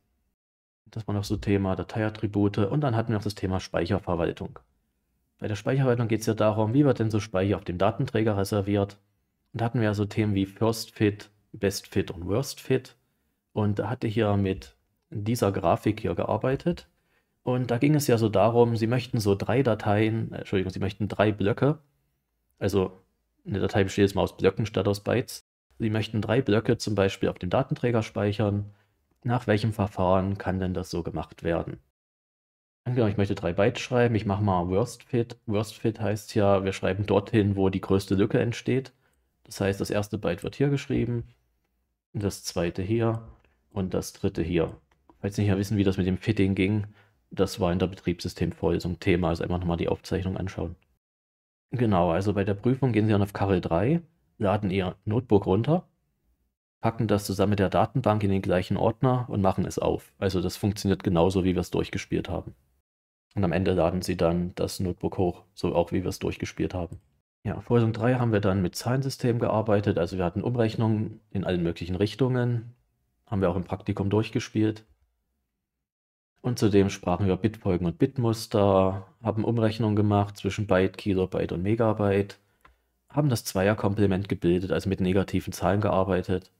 Das war noch so Thema Dateiattribute und dann hatten wir noch das Thema Speicherverwaltung. Bei der Speicherverwaltung geht es ja darum, wie wird denn so Speicher auf dem Datenträger reserviert. Und da hatten wir ja so Themen wie First Fit, Best Fit und Worst Fit. Und da hatte ich ja mit dieser Grafik hier gearbeitet. Und da ging es ja so darum, Sie möchten so drei Dateien, äh, Entschuldigung, Sie möchten drei Blöcke, also eine Datei besteht jetzt mal aus Blöcken statt aus Bytes. Sie möchten drei Blöcke zum Beispiel auf dem Datenträger speichern. Nach welchem Verfahren kann denn das so gemacht werden? Angenommen, ich möchte drei Bytes schreiben. Ich mache mal Worst Fit. Worst Fit heißt ja, wir schreiben dorthin, wo die größte Lücke entsteht. Das heißt, das erste Byte wird hier geschrieben, das zweite hier und das dritte hier. Falls Sie nicht wissen, wie das mit dem Fitting ging, das war in der Betriebssystemvorlesung Thema. Also einfach nochmal die Aufzeichnung anschauen. Genau, also bei der Prüfung gehen Sie dann auf Karel 3, laden Ihr Notebook runter, packen das zusammen mit der Datenbank in den gleichen Ordner und machen es auf. Also das funktioniert genauso, wie wir es durchgespielt haben. Und am Ende laden Sie dann das Notebook hoch, so auch wie wir es durchgespielt haben. Ja, Vorlesung 3 haben wir dann mit Zahlensystem gearbeitet, also wir hatten Umrechnungen in allen möglichen Richtungen, haben wir auch im Praktikum durchgespielt. Und zudem sprachen wir Bitfolgen und Bitmuster, haben Umrechnungen gemacht zwischen Byte, Kilobyte und Megabyte, haben das Zweierkomplement gebildet, also mit negativen Zahlen gearbeitet.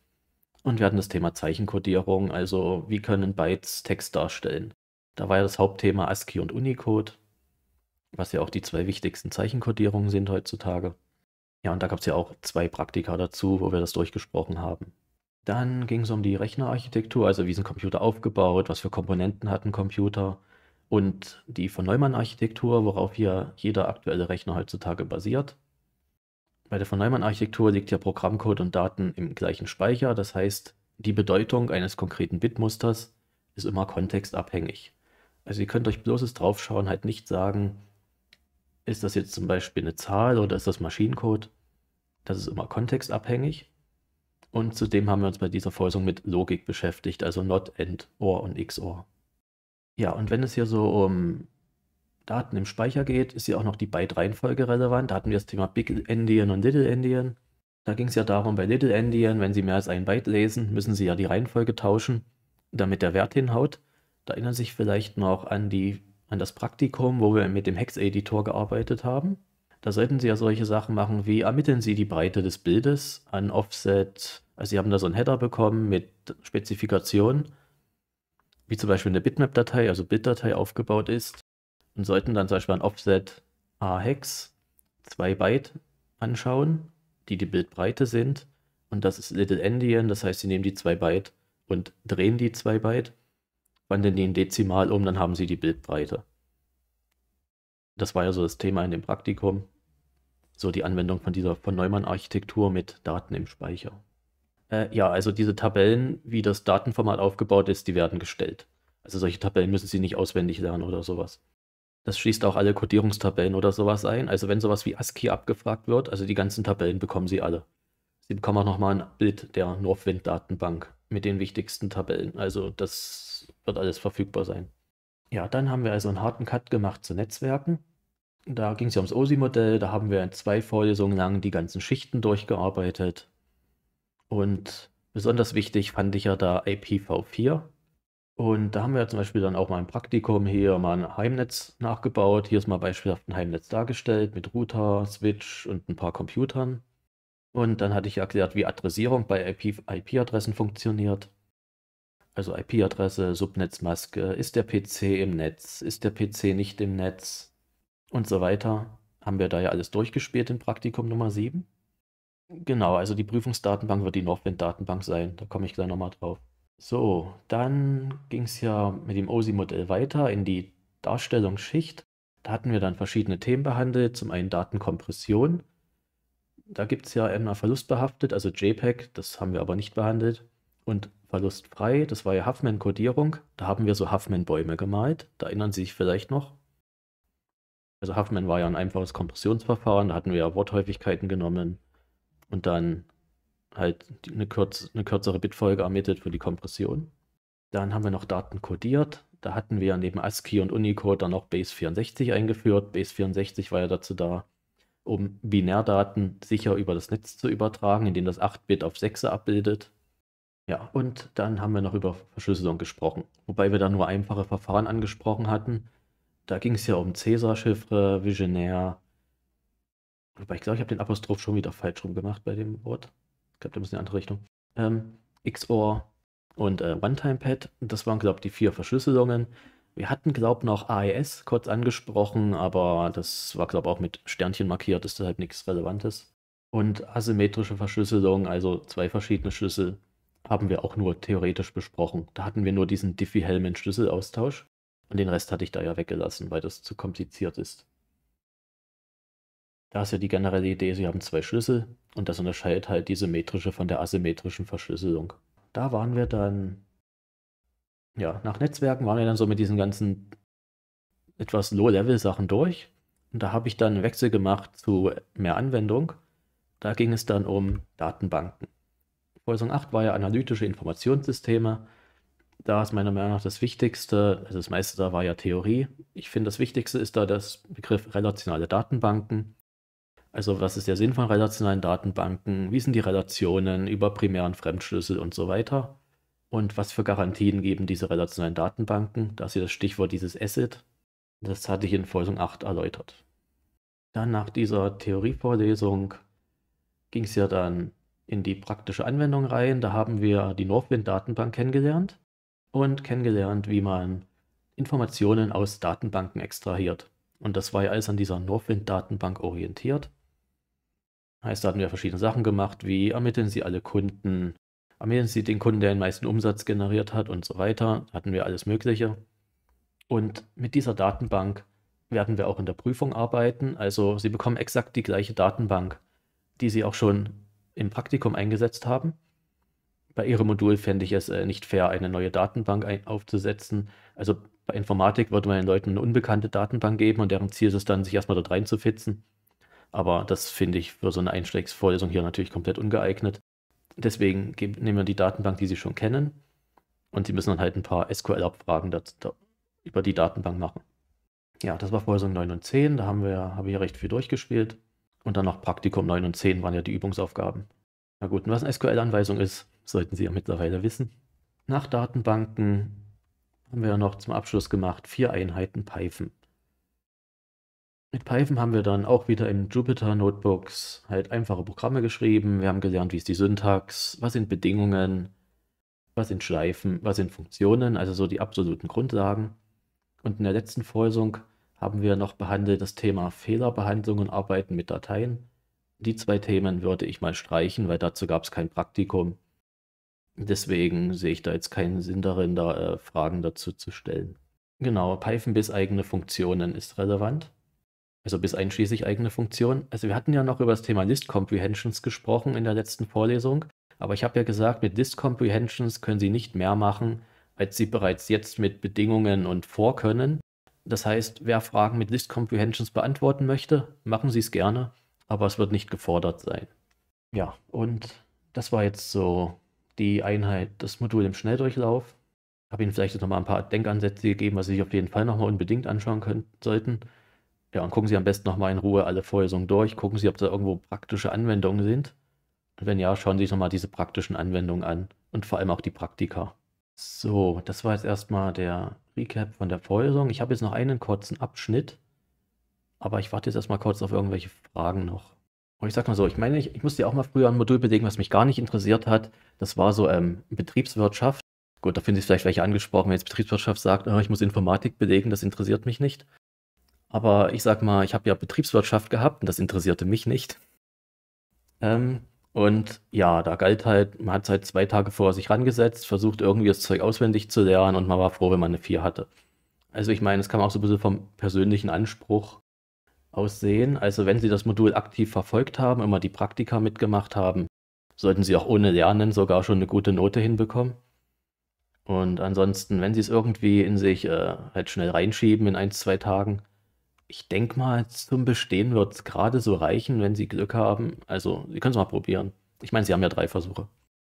Und wir hatten das Thema Zeichenkodierung, also wie können Bytes Text darstellen. Da war ja das Hauptthema ASCII und Unicode, was ja auch die zwei wichtigsten Zeichenkodierungen sind heutzutage. Ja, und da gab es ja auch zwei Praktika dazu, wo wir das durchgesprochen haben. Dann ging es um die Rechnerarchitektur, also wie ist ein Computer aufgebaut, was für Komponenten hat ein Computer und die Von-Neumann-Architektur, worauf ja jeder aktuelle Rechner heutzutage basiert. Bei der Von-Neumann-Architektur liegt ja Programmcode und Daten im gleichen Speicher. Das heißt, die Bedeutung eines konkreten Bitmusters ist immer kontextabhängig. Also, ihr könnt euch bloßes Draufschauen halt nicht sagen: „Ist das jetzt zum Beispiel eine Zahl oder ist das Maschinencode?“ Das ist immer kontextabhängig. Und zudem haben wir uns bei dieser Vorlesung mit Logik beschäftigt, also Not, End, OR und XOR. Ja, und wenn es hier so um Daten im Speicher geht, ist hier auch noch die Byte-Reihenfolge relevant. Da hatten wir das Thema Big Endian und Little Endian. Da ging es ja darum, bei Little Endian, wenn Sie mehr als ein Byte lesen, müssen Sie ja die Reihenfolge tauschen, damit der Wert hinhaut. Da erinnern Sie sich vielleicht noch an, die, an das Praktikum, wo wir mit dem Hex-Editor gearbeitet haben. Da sollten Sie ja solche Sachen machen wie ermitteln Sie die Breite des Bildes an Offset. Also Sie haben da so einen Header bekommen mit Spezifikationen, wie zum Beispiel eine Bitmap-Datei, also Bilddatei aufgebaut ist. Und sollten dann zum Beispiel an Offset A-Hex 2 Byte anschauen, die die Bildbreite sind. Und das ist Little Endian, das heißt, Sie nehmen die 2 Byte und drehen die 2 Byte, wandeln die in Dezimal um, dann haben Sie die Bildbreite das war ja so das Thema in dem Praktikum, so die Anwendung von dieser von Neumann-Architektur mit Daten im Speicher. Äh, ja, also diese Tabellen, wie das Datenformat aufgebaut ist, die werden gestellt. Also solche Tabellen müssen Sie nicht auswendig lernen oder sowas. Das schließt auch alle Codierungstabellen oder sowas ein. Also wenn sowas wie ASCII abgefragt wird, also die ganzen Tabellen bekommen Sie alle. Sie bekommen auch nochmal ein Bild der Northwind-Datenbank mit den wichtigsten Tabellen. Also das wird alles verfügbar sein. Ja, dann haben wir also einen harten Cut gemacht zu Netzwerken. Da ging es ja ums OSI-Modell, da haben wir in zwei Vorlesungen lang die ganzen Schichten durchgearbeitet. Und besonders wichtig fand ich ja da IPv4. Und da haben wir zum Beispiel dann auch mal ein Praktikum hier mal ein Heimnetz nachgebaut. Hier ist mal beispielhaft ein Heimnetz dargestellt mit Router, Switch und ein paar Computern. Und dann hatte ich erklärt, wie Adressierung bei IP-Adressen funktioniert. Also IP-Adresse, Subnetzmaske, ist der PC im Netz, ist der PC nicht im Netz, und so weiter, haben wir da ja alles durchgespielt im Praktikum Nummer 7. Genau, also die Prüfungsdatenbank wird die Northwind-Datenbank sein. Da komme ich gleich nochmal drauf. So, dann ging es ja mit dem OSI-Modell weiter in die Darstellungsschicht. Da hatten wir dann verschiedene Themen behandelt. Zum einen Datenkompression. Da gibt es ja immer verlustbehaftet, also JPEG, das haben wir aber nicht behandelt. Und verlustfrei, das war ja Huffman-Kodierung. Da haben wir so Huffman-Bäume gemalt. Da erinnern Sie sich vielleicht noch. Also Huffman war ja ein einfaches Kompressionsverfahren, da hatten wir ja Worthäufigkeiten genommen und dann halt eine, kürz, eine kürzere Bitfolge ermittelt für die Kompression. Dann haben wir noch Daten codiert. Da hatten wir neben ASCII und Unicode dann noch Base 64 eingeführt. Base 64 war ja dazu da, um Binärdaten sicher über das Netz zu übertragen, indem das 8-Bit auf 6 abbildet. Ja, und dann haben wir noch über Verschlüsselung gesprochen, wobei wir da nur einfache Verfahren angesprochen hatten. Da ging es ja um Cäsar, Chiffre, Visionär. Wobei ich glaube, ich habe den Apostroph schon wieder falsch rum gemacht bei dem Wort. Ich glaube, der muss in die andere Richtung. Ähm, XOR und äh, One-Time-Pad. Das waren, glaube ich, die vier Verschlüsselungen. Wir hatten, glaube ich, noch AES kurz angesprochen, aber das war, glaube ich, auch mit Sternchen markiert, ist deshalb nichts Relevantes. Und asymmetrische Verschlüsselung, also zwei verschiedene Schlüssel, haben wir auch nur theoretisch besprochen. Da hatten wir nur diesen Diffie-Hellman-Schlüsselaustausch. Und den Rest hatte ich da ja weggelassen, weil das zu kompliziert ist. Da ist ja die generelle Idee, sie haben zwei Schlüssel und das unterscheidet halt die symmetrische von der asymmetrischen Verschlüsselung. Da waren wir dann, ja, nach Netzwerken waren wir dann so mit diesen ganzen etwas Low-Level-Sachen durch. Und da habe ich dann einen Wechsel gemacht zu mehr Anwendung. Da ging es dann um Datenbanken. Vorlesung 8 war ja analytische Informationssysteme da ist meiner Meinung nach das Wichtigste, also das meiste da war ja Theorie. Ich finde, das Wichtigste ist da das Begriff relationale Datenbanken. Also was ist der Sinn von relationalen Datenbanken? Wie sind die Relationen über primären Fremdschlüssel und so weiter? Und was für Garantien geben diese relationalen Datenbanken? Da ist hier das Stichwort dieses Asset. Das hatte ich in Vorlesung 8 erläutert. Dann nach dieser Theorievorlesung ging es ja dann in die praktische Anwendung rein. Da haben wir die Northwind-Datenbank kennengelernt und kennengelernt, wie man Informationen aus Datenbanken extrahiert. Und das war ja alles an dieser Northwind-Datenbank orientiert. Heißt, da hatten wir verschiedene Sachen gemacht, wie ermitteln Sie alle Kunden, ermitteln Sie den Kunden, der den meisten Umsatz generiert hat und so weiter. Hatten wir alles Mögliche. Und mit dieser Datenbank werden wir auch in der Prüfung arbeiten. Also Sie bekommen exakt die gleiche Datenbank, die Sie auch schon im Praktikum eingesetzt haben bei Ihrem Modul fände ich es äh, nicht fair, eine neue Datenbank ein aufzusetzen. Also bei Informatik würde man den Leuten eine unbekannte Datenbank geben und deren Ziel ist es dann, sich erstmal dort reinzufitzen. Aber das finde ich für so eine Einschlägsvorlesung hier natürlich komplett ungeeignet. Deswegen nehmen wir die Datenbank, die Sie schon kennen und Sie müssen dann halt ein paar SQL-Abfragen über die Datenbank machen. Ja, das war Vorlesung 9 und 10, da haben wir, habe ich ja recht viel durchgespielt. Und dann noch Praktikum 9 und 10 waren ja die Übungsaufgaben. Na gut, und was eine SQL-Anweisung ist, sollten Sie ja mittlerweile wissen. Nach Datenbanken haben wir ja noch zum Abschluss gemacht vier Einheiten Python. Mit Python haben wir dann auch wieder im Jupyter Notebooks halt einfache Programme geschrieben. Wir haben gelernt, wie ist die Syntax, was sind Bedingungen, was sind Schleifen, was sind Funktionen, also so die absoluten Grundlagen. Und in der letzten Vorlesung haben wir noch behandelt das Thema Fehlerbehandlung und Arbeiten mit Dateien. Die zwei Themen würde ich mal streichen, weil dazu gab es kein Praktikum. Deswegen sehe ich da jetzt keinen Sinn darin, da äh, Fragen dazu zu stellen. Genau, Python bis eigene Funktionen ist relevant. Also bis einschließlich eigene Funktionen. Also wir hatten ja noch über das Thema List Comprehensions gesprochen in der letzten Vorlesung. Aber ich habe ja gesagt, mit List Comprehensions können Sie nicht mehr machen, als Sie bereits jetzt mit Bedingungen und vor können. Das heißt, wer Fragen mit List Comprehensions beantworten möchte, machen Sie es gerne, aber es wird nicht gefordert sein. Ja, und das war jetzt so die Einheit, das Modul im Schnelldurchlauf. Habe Ihnen vielleicht noch mal ein paar Denkansätze gegeben, was Sie sich auf jeden Fall noch mal unbedingt anschauen können, sollten. Ja, und gucken Sie am besten noch mal in Ruhe alle Vorlesungen durch. Gucken Sie, ob da irgendwo praktische Anwendungen sind. Und wenn ja, schauen Sie sich noch mal diese praktischen Anwendungen an und vor allem auch die Praktika. So, das war jetzt erstmal der Recap von der Vorlesung. Ich habe jetzt noch einen kurzen Abschnitt, aber ich warte jetzt erstmal kurz auf irgendwelche Fragen noch. Und ich sag mal so, ich meine, ich, ich musste ja auch mal früher ein Modul belegen, was mich gar nicht interessiert hat. Das war so ähm, Betriebswirtschaft. Gut, da finden sich vielleicht welche angesprochen, wenn jetzt Betriebswirtschaft sagt, oh, ich muss Informatik belegen, das interessiert mich nicht. Aber ich sag mal, ich habe ja Betriebswirtschaft gehabt und das interessierte mich nicht. Ähm, und ja, da galt halt, man hat es halt zwei Tage vorher sich rangesetzt, versucht irgendwie das Zeug auswendig zu lernen und man war froh, wenn man eine 4 hatte. Also ich meine, es kam auch so ein bisschen vom persönlichen Anspruch aussehen. Also wenn Sie das Modul aktiv verfolgt haben, immer die Praktika mitgemacht haben, sollten Sie auch ohne Lernen sogar schon eine gute Note hinbekommen. Und ansonsten, wenn Sie es irgendwie in sich äh, halt schnell reinschieben in ein, zwei Tagen, ich denke mal, zum Bestehen wird es gerade so reichen, wenn Sie Glück haben. Also Sie können es mal probieren. Ich meine, Sie haben ja drei Versuche.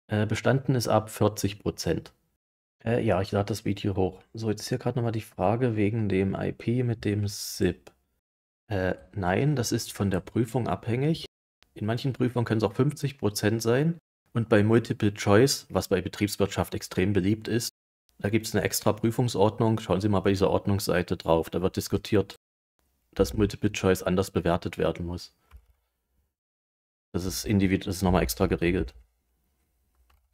Äh, bestanden ist ab 40 Prozent. Äh, ja, ich lade das Video hoch. So, jetzt ist hier gerade nochmal die Frage wegen dem IP mit dem SIP. Äh, nein, das ist von der Prüfung abhängig. In manchen Prüfungen können es auch 50 Prozent sein. Und bei Multiple Choice, was bei Betriebswirtschaft extrem beliebt ist, da gibt es eine extra Prüfungsordnung. Schauen Sie mal bei dieser Ordnungsseite drauf. Da wird diskutiert, dass Multiple Choice anders bewertet werden muss. Das ist individuell, das ist nochmal extra geregelt.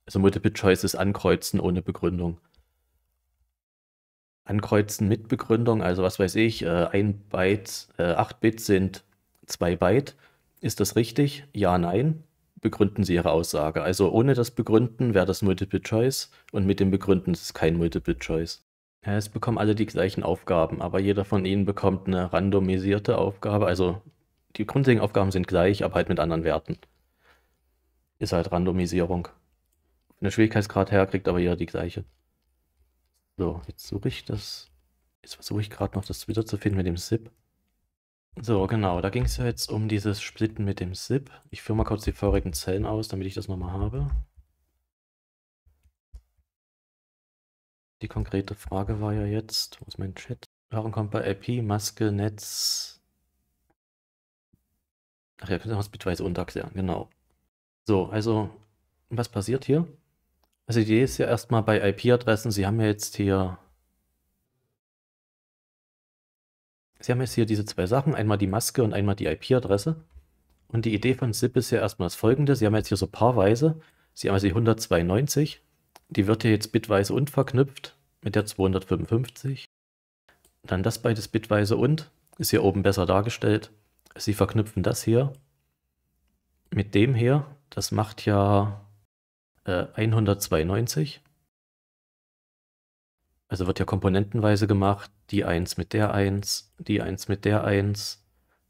Also Multiple Choice ist Ankreuzen ohne Begründung. Ankreuzen mit Begründung, also was weiß ich, äh, ein Byte, äh, 8 Bit sind zwei Byte. Ist das richtig? Ja, nein. Begründen Sie Ihre Aussage. Also ohne das Begründen wäre das Multiple Choice und mit dem Begründen ist es kein Multiple Choice. Ja, es bekommen alle die gleichen Aufgaben, aber jeder von ihnen bekommt eine randomisierte Aufgabe. Also die grundlegenden Aufgaben sind gleich, aber halt mit anderen Werten. Ist halt Randomisierung. Von der Schwierigkeitsgrad her kriegt aber jeder die gleiche. So, jetzt suche ich das. Jetzt versuche ich gerade noch das Twitter zu finden mit dem SIP. So, genau, da ging es ja jetzt um dieses Splitten mit dem SIP. Ich führe mal kurz die vorigen Zellen aus, damit ich das nochmal habe. Die konkrete Frage war ja jetzt, wo ist mein Chat? Warum kommt bei IP, Maske, Netz... Ach ja, können wir Bitwise unterklären, genau. So, also, was passiert hier? Also die Idee ist ja erstmal bei IP-Adressen, Sie haben ja jetzt hier Sie haben jetzt hier diese zwei Sachen, einmal die Maske und einmal die IP-Adresse. Und die Idee von SIP ist ja erstmal das folgende. Sie haben jetzt hier so paarweise, Sie haben also die 192, die wird hier jetzt bitweise und verknüpft mit der 255. Dann das beides bitweise und, ist hier oben besser dargestellt. Sie verknüpfen das hier mit dem hier. Das macht ja 192. Äh, also wird ja komponentenweise gemacht, die 1 mit der 1, die 1 mit der 1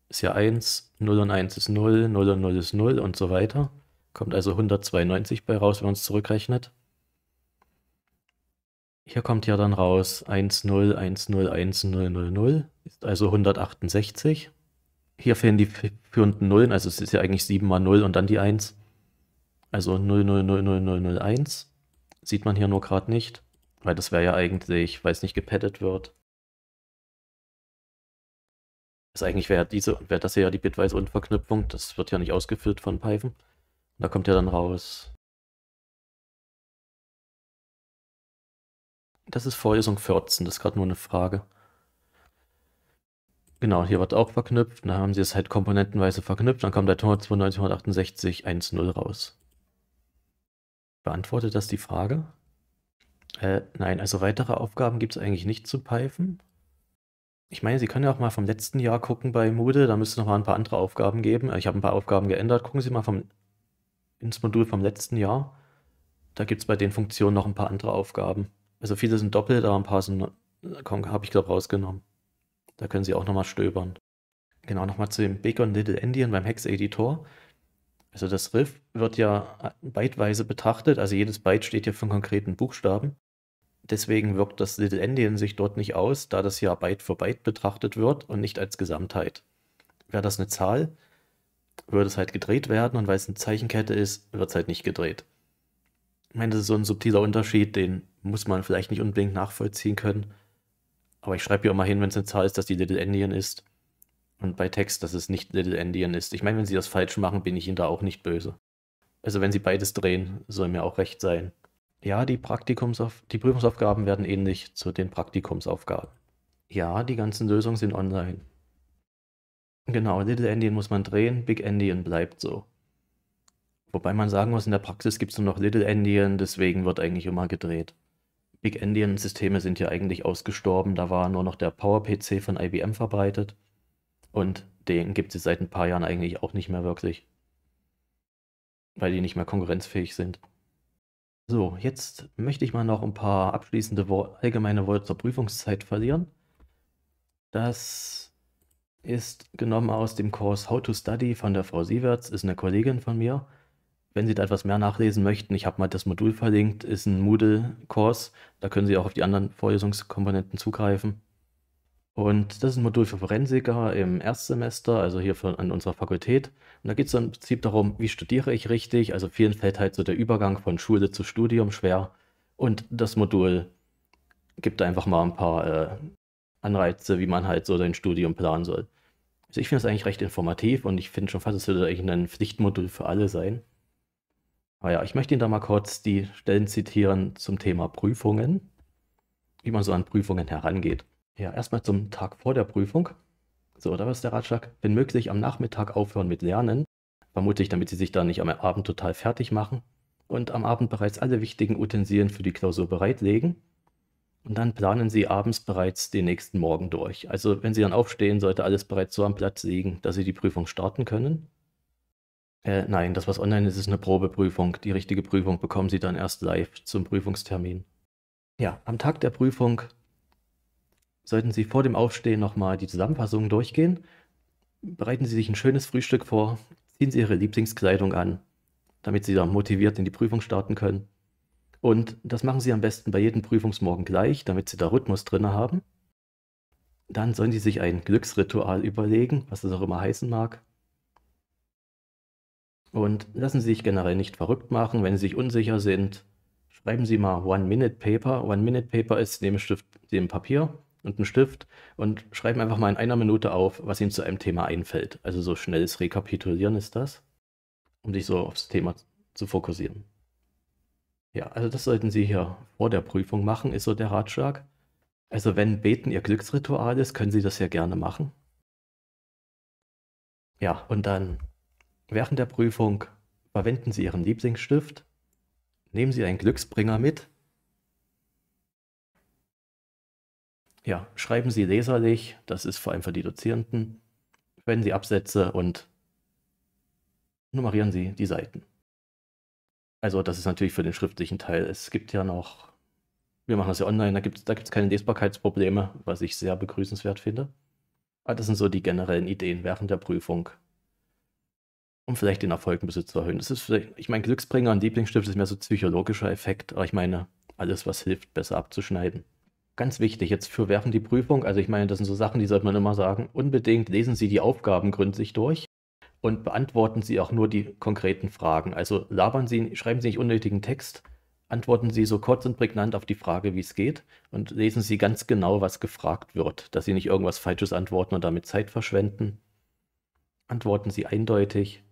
ist ja 1, 0 und 1 ist 0, 0 und 0 ist 0 und so weiter. Kommt also 192 bei raus, wenn man es zurückrechnet. Hier kommt ja dann raus 1, 0, 1, 0, 1, 0, 0, 0, ist also 168. Hier fehlen die führenden Nullen, also es ist ja eigentlich 7 mal 0 und dann die 1. Also 000001 sieht man hier nur gerade nicht, weil das wäre ja eigentlich, weil es nicht gepaddet wird. Das also eigentlich wäre diese, das hier ja die bitweise Unverknüpfung, das wird ja nicht ausgeführt von Python. Und da kommt ja dann raus. Das ist Vorlesung 14, das ist gerade nur eine Frage. Genau, hier wird auch verknüpft. Dann haben sie es halt komponentenweise verknüpft. Dann kommt der Tor 1968 1.0 raus. Beantwortet das die Frage? Äh, nein, also weitere Aufgaben gibt es eigentlich nicht zu Python. Ich meine, Sie können ja auch mal vom letzten Jahr gucken bei Moodle, da müsste es noch mal ein paar andere Aufgaben geben. Äh, ich habe ein paar Aufgaben geändert. Gucken Sie mal vom, ins Modul vom letzten Jahr. Da gibt es bei den Funktionen noch ein paar andere Aufgaben. Also viele sind doppelt, aber ein paar sind, äh, habe ich glaube rausgenommen. Da können Sie auch nochmal stöbern. Genau, nochmal zu dem Big und Little Endian beim Hex-Editor. Also das Riff wird ja äh, byteweise betrachtet, also jedes Byte steht hier von konkreten Buchstaben. Deswegen wirkt das Little Endian sich dort nicht aus, da das ja Byte für Byte betrachtet wird und nicht als Gesamtheit. Wäre das eine Zahl, würde es halt gedreht werden und weil es eine Zeichenkette ist, wird es halt nicht gedreht. Ich meine, das ist so ein subtiler Unterschied, den muss man vielleicht nicht unbedingt nachvollziehen können. Aber ich schreibe ja immer hin, wenn es eine Zahl ist, dass die Little Endian ist und bei Text, dass es nicht Little Endian ist. Ich meine, wenn sie das falsch machen, bin ich ihnen da auch nicht böse. Also wenn sie beides drehen, soll mir auch recht sein. Ja, die, Praktikumsauf die Prüfungsaufgaben werden ähnlich zu den Praktikumsaufgaben. Ja, die ganzen Lösungen sind online. Genau, Little Endian muss man drehen, Big Endian bleibt so. Wobei man sagen muss, in der Praxis gibt es nur noch Little Endian, deswegen wird eigentlich immer gedreht. Big Endian-Systeme sind ja eigentlich ausgestorben, da war nur noch der Power-PC von IBM verbreitet und den gibt es seit ein paar Jahren eigentlich auch nicht mehr wirklich. Weil die nicht mehr konkurrenzfähig sind. So, jetzt möchte ich mal noch ein paar abschließende Wo allgemeine Worte zur Prüfungszeit verlieren. Das ist genommen aus dem Kurs How to Study von der Frau Sieverts, ist eine Kollegin von mir. Wenn Sie da etwas mehr nachlesen möchten, ich habe mal das Modul verlinkt, ist ein Moodle-Kurs. Da können Sie auch auf die anderen Vorlesungskomponenten zugreifen. Und das ist ein Modul für Forensiker im Erstsemester, also hier von, an unserer Fakultät. Und da geht es im Prinzip darum, wie studiere ich richtig. Also vielen fällt halt so der Übergang von Schule zu Studium schwer. Und das Modul gibt einfach mal ein paar äh, Anreize, wie man halt so sein Studium planen soll. Also ich finde das eigentlich recht informativ und ich finde schon fast, es würde eigentlich ein Pflichtmodul für alle sein. Ah ja, ich möchte Ihnen da mal kurz die Stellen zitieren zum Thema Prüfungen, wie man so an Prüfungen herangeht. Ja, erstmal zum Tag vor der Prüfung. So, da ist der Ratschlag, wenn möglich am Nachmittag aufhören mit Lernen, vermutlich damit sie sich da nicht am Abend total fertig machen und am Abend bereits alle wichtigen Utensilien für die Klausur bereitlegen. Und dann planen sie abends bereits den nächsten Morgen durch. Also wenn sie dann aufstehen, sollte alles bereits so am Platz liegen, dass sie die Prüfung starten können. Äh, nein, das was online ist, ist eine Probeprüfung. Die richtige Prüfung bekommen sie dann erst live zum Prüfungstermin. Ja, am Tag der Prüfung sollten Sie vor dem Aufstehen nochmal die Zusammenfassung durchgehen. Bereiten Sie sich ein schönes Frühstück vor, ziehen Sie Ihre Lieblingskleidung an, damit Sie dann motiviert in die Prüfung starten können. Und das machen Sie am besten bei jedem Prüfungsmorgen gleich, damit Sie da Rhythmus drin haben. Dann sollen Sie sich ein Glücksritual überlegen, was das auch immer heißen mag. Und lassen Sie sich generell nicht verrückt machen, wenn Sie sich unsicher sind. Schreiben Sie mal One-Minute-Paper. One-Minute-Paper ist Stift neben Papier und einen Stift und schreiben einfach mal in einer Minute auf, was ihnen zu einem Thema einfällt. Also so schnelles Rekapitulieren ist das, um sich so aufs Thema zu fokussieren. Ja, also das sollten Sie hier vor der Prüfung machen, ist so der Ratschlag. Also wenn Beten Ihr Glücksritual ist, können Sie das ja gerne machen. Ja, und dann während der Prüfung verwenden Sie Ihren Lieblingsstift, nehmen Sie einen Glücksbringer mit Ja, schreiben Sie leserlich, das ist vor allem für die Dozierenden. Wenn Sie Absätze und nummerieren Sie die Seiten. Also das ist natürlich für den schriftlichen Teil. Es gibt ja noch, wir machen das ja online, da gibt es da gibt's keine Lesbarkeitsprobleme, was ich sehr begrüßenswert finde. Aber das sind so die generellen Ideen während der Prüfung, um vielleicht den Erfolg ein bisschen zu erhöhen. Das ist vielleicht, ich meine, Glücksbringer und Lieblingsstift ist mehr so psychologischer Effekt, aber ich meine, alles, was hilft, besser abzuschneiden. Ganz wichtig jetzt für Werfen die Prüfung, also ich meine, das sind so Sachen, die sollte man immer sagen, unbedingt lesen Sie die Aufgaben gründlich durch und beantworten Sie auch nur die konkreten Fragen. Also labern Sie, schreiben Sie nicht unnötigen Text, antworten Sie so kurz und prägnant auf die Frage, wie es geht und lesen Sie ganz genau, was gefragt wird, dass Sie nicht irgendwas Falsches antworten und damit Zeit verschwenden. Antworten Sie eindeutig.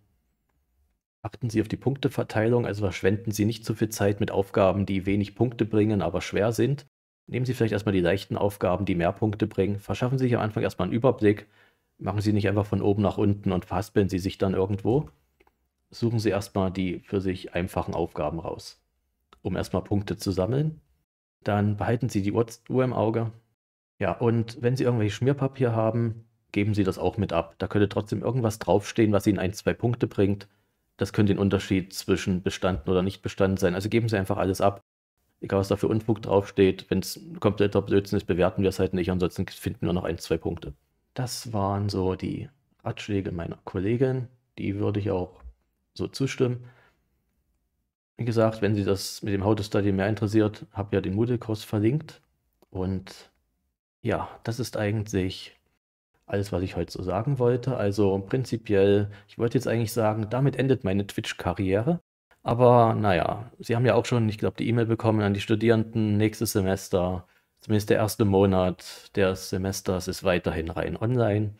Achten Sie auf die Punkteverteilung, also verschwenden Sie nicht zu viel Zeit mit Aufgaben, die wenig Punkte bringen, aber schwer sind. Nehmen Sie vielleicht erstmal die leichten Aufgaben, die mehr Punkte bringen. Verschaffen Sie sich am Anfang erstmal einen Überblick. Machen Sie nicht einfach von oben nach unten und verhaspeln Sie sich dann irgendwo. Suchen Sie erstmal die für sich einfachen Aufgaben raus, um erstmal Punkte zu sammeln. Dann behalten Sie die Uhr im Auge. Ja, und wenn Sie irgendwelche Schmierpapier haben, geben Sie das auch mit ab. Da könnte trotzdem irgendwas draufstehen, was Ihnen ein, zwei Punkte bringt. Das könnte den Unterschied zwischen bestanden oder nicht bestanden sein. Also geben Sie einfach alles ab egal was da für Unfug draufsteht, wenn es kompletter Blödsinn ist, bewerten wir es halt nicht. Ansonsten finden wir noch ein, zwei Punkte. Das waren so die Ratschläge meiner Kollegin. Die würde ich auch so zustimmen. Wie gesagt, wenn Sie das mit dem How to Study mehr interessiert, habe ja den Moodle-Kurs verlinkt. Und ja, das ist eigentlich alles, was ich heute so sagen wollte. Also prinzipiell, ich wollte jetzt eigentlich sagen, damit endet meine Twitch-Karriere. Aber naja, Sie haben ja auch schon, ich glaube, die E-Mail bekommen an die Studierenden. Nächstes Semester, zumindest der erste Monat des Semesters, ist weiterhin rein online.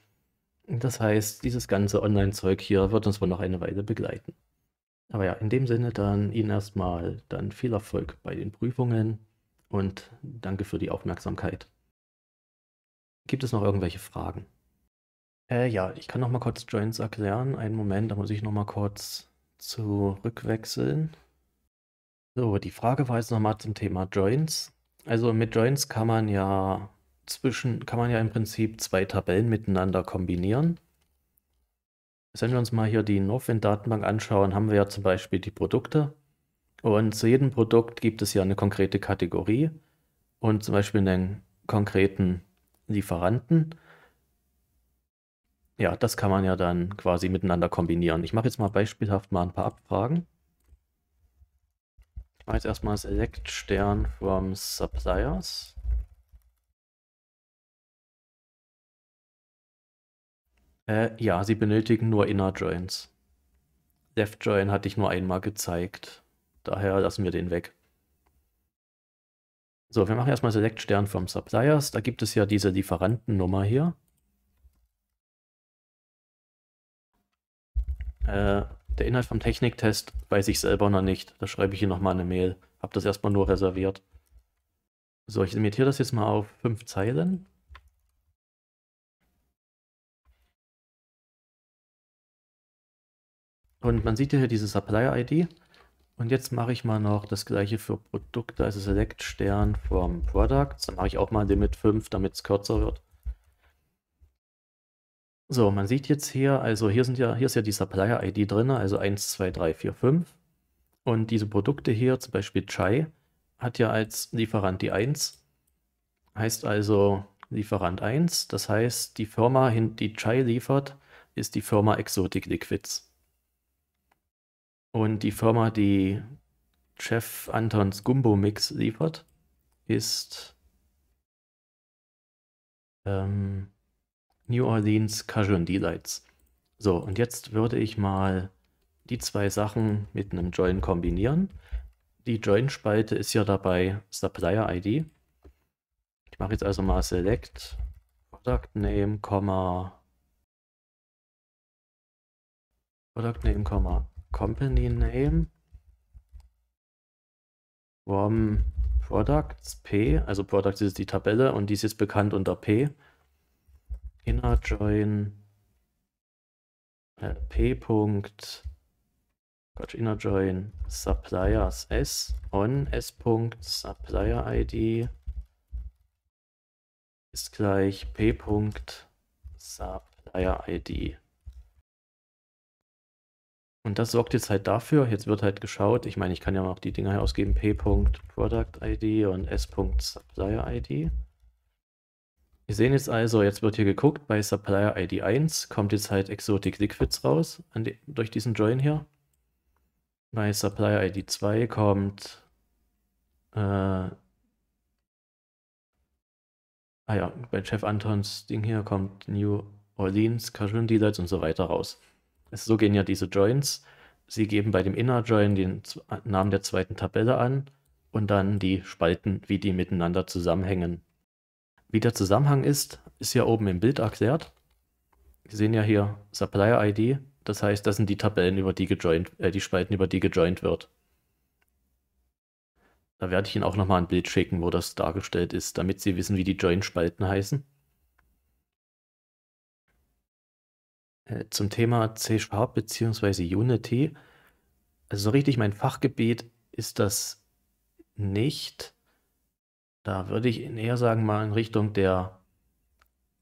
Das heißt, dieses ganze Online-Zeug hier wird uns wohl noch eine Weile begleiten. Aber ja, in dem Sinne dann Ihnen erstmal dann viel Erfolg bei den Prüfungen und danke für die Aufmerksamkeit. Gibt es noch irgendwelche Fragen? Äh, ja, ich kann noch mal kurz Joints erklären. Einen Moment, da muss ich noch mal kurz zurückwechseln. So, die Frage war jetzt nochmal zum Thema Joins. Also mit Joins kann man ja zwischen, kann man ja im Prinzip zwei Tabellen miteinander kombinieren. Wenn wir uns mal hier die Northwind-Datenbank anschauen, haben wir ja zum Beispiel die Produkte. Und zu jedem Produkt gibt es ja eine konkrete Kategorie und zum Beispiel einen konkreten Lieferanten. Ja, das kann man ja dann quasi miteinander kombinieren. Ich mache jetzt mal beispielhaft mal ein paar Abfragen. Ich mache jetzt erstmal Select Stern from Suppliers. Äh, ja, sie benötigen nur Inner Joins. Left Join hatte ich nur einmal gezeigt. Daher lassen wir den weg. So, wir machen erstmal Select Stern vom Suppliers. Da gibt es ja diese Lieferantennummer hier. Äh, der Inhalt vom Techniktest weiß ich selber noch nicht. Da schreibe ich hier nochmal eine Mail. Hab das erstmal nur reserviert. So, ich limitiere das jetzt mal auf fünf Zeilen. Und man sieht hier diese Supplier-ID. Und jetzt mache ich mal noch das gleiche für Produkte, also Select Stern vom Products. Dann mache ich auch mal ein Limit 5, damit es kürzer wird. So, man sieht jetzt hier, also hier sind ja, hier ist ja die Supplier-ID drin, also 1, 2, 3, 4, 5. Und diese Produkte hier, zum Beispiel Chai, hat ja als Lieferant die 1, heißt also Lieferant 1. Das heißt, die Firma, die Chai liefert, ist die Firma Exotic Liquids. Und die Firma, die Chef Antons Gumbo Mix liefert, ist ähm, New Orleans Cajun Delights. So, und jetzt würde ich mal die zwei Sachen mit einem Join kombinieren. Die Join-Spalte ist ja dabei Supplier-ID. Ich mache jetzt also mal Select Product Name, Komma, Product Name, Komma, Company Name from Products P, also Products ist die Tabelle und die ist jetzt bekannt unter P inner join äh, p. Gott, inner join suppliers s on s. supplier id ist gleich p. supplier id. Und das sorgt jetzt halt dafür, jetzt wird halt geschaut, ich meine, ich kann ja auch die Dinger herausgeben, p.productid und s.supplier-id. Wir sehen jetzt also, jetzt wird hier geguckt, bei Supplier ID 1 kommt jetzt halt Exotic Liquids raus, die, durch diesen Join hier. Bei Supplier ID 2 kommt äh, Ah ja, bei Chef Antons Ding hier kommt New Orleans, Casual Delights und so weiter raus. Also so gehen ja diese Joins. Sie geben bei dem Inner Join den Namen der zweiten Tabelle an und dann die Spalten, wie die miteinander zusammenhängen. Wie der Zusammenhang ist, ist ja oben im Bild erklärt. Wir sehen ja hier Supplier ID, das heißt, das sind die Tabellen, über die gejoint, äh, die Spalten, über die gejoint wird. Da werde ich Ihnen auch nochmal ein Bild schicken, wo das dargestellt ist, damit Sie wissen, wie die Join-Spalten heißen. Äh, zum Thema C-Sharp bzw. Unity. Also so richtig mein Fachgebiet ist das nicht. Da würde ich eher sagen, mal in Richtung der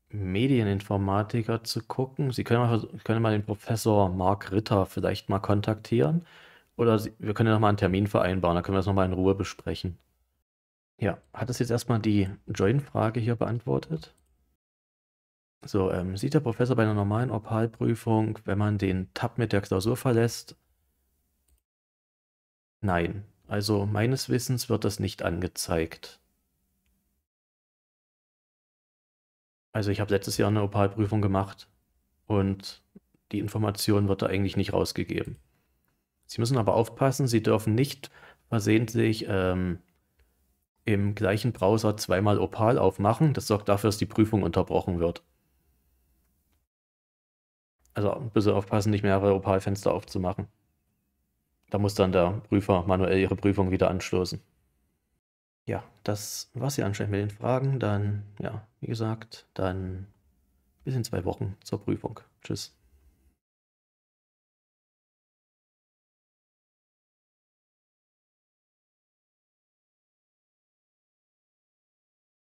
Medieninformatiker zu gucken. Sie können mal, können mal den Professor Mark Ritter vielleicht mal kontaktieren. Oder Sie, wir können ja nochmal einen Termin vereinbaren, dann können wir das nochmal in Ruhe besprechen. Ja, hat es jetzt erstmal die Join-Frage hier beantwortet? So, ähm, sieht der Professor bei einer normalen Opalprüfung, wenn man den Tab mit der Klausur verlässt? Nein. Also meines Wissens wird das nicht angezeigt. Also ich habe letztes Jahr eine Opalprüfung gemacht und die Information wird da eigentlich nicht rausgegeben. Sie müssen aber aufpassen, Sie dürfen nicht versehentlich ähm, im gleichen Browser zweimal Opal aufmachen. Das sorgt dafür, dass die Prüfung unterbrochen wird. Also ein bisschen aufpassen, nicht mehrere Opal-Fenster aufzumachen. Da muss dann der Prüfer manuell ihre Prüfung wieder anstoßen ja, das war es ja anscheinend mit den Fragen. Dann, ja, wie gesagt, dann bis in zwei Wochen zur Prüfung. Tschüss.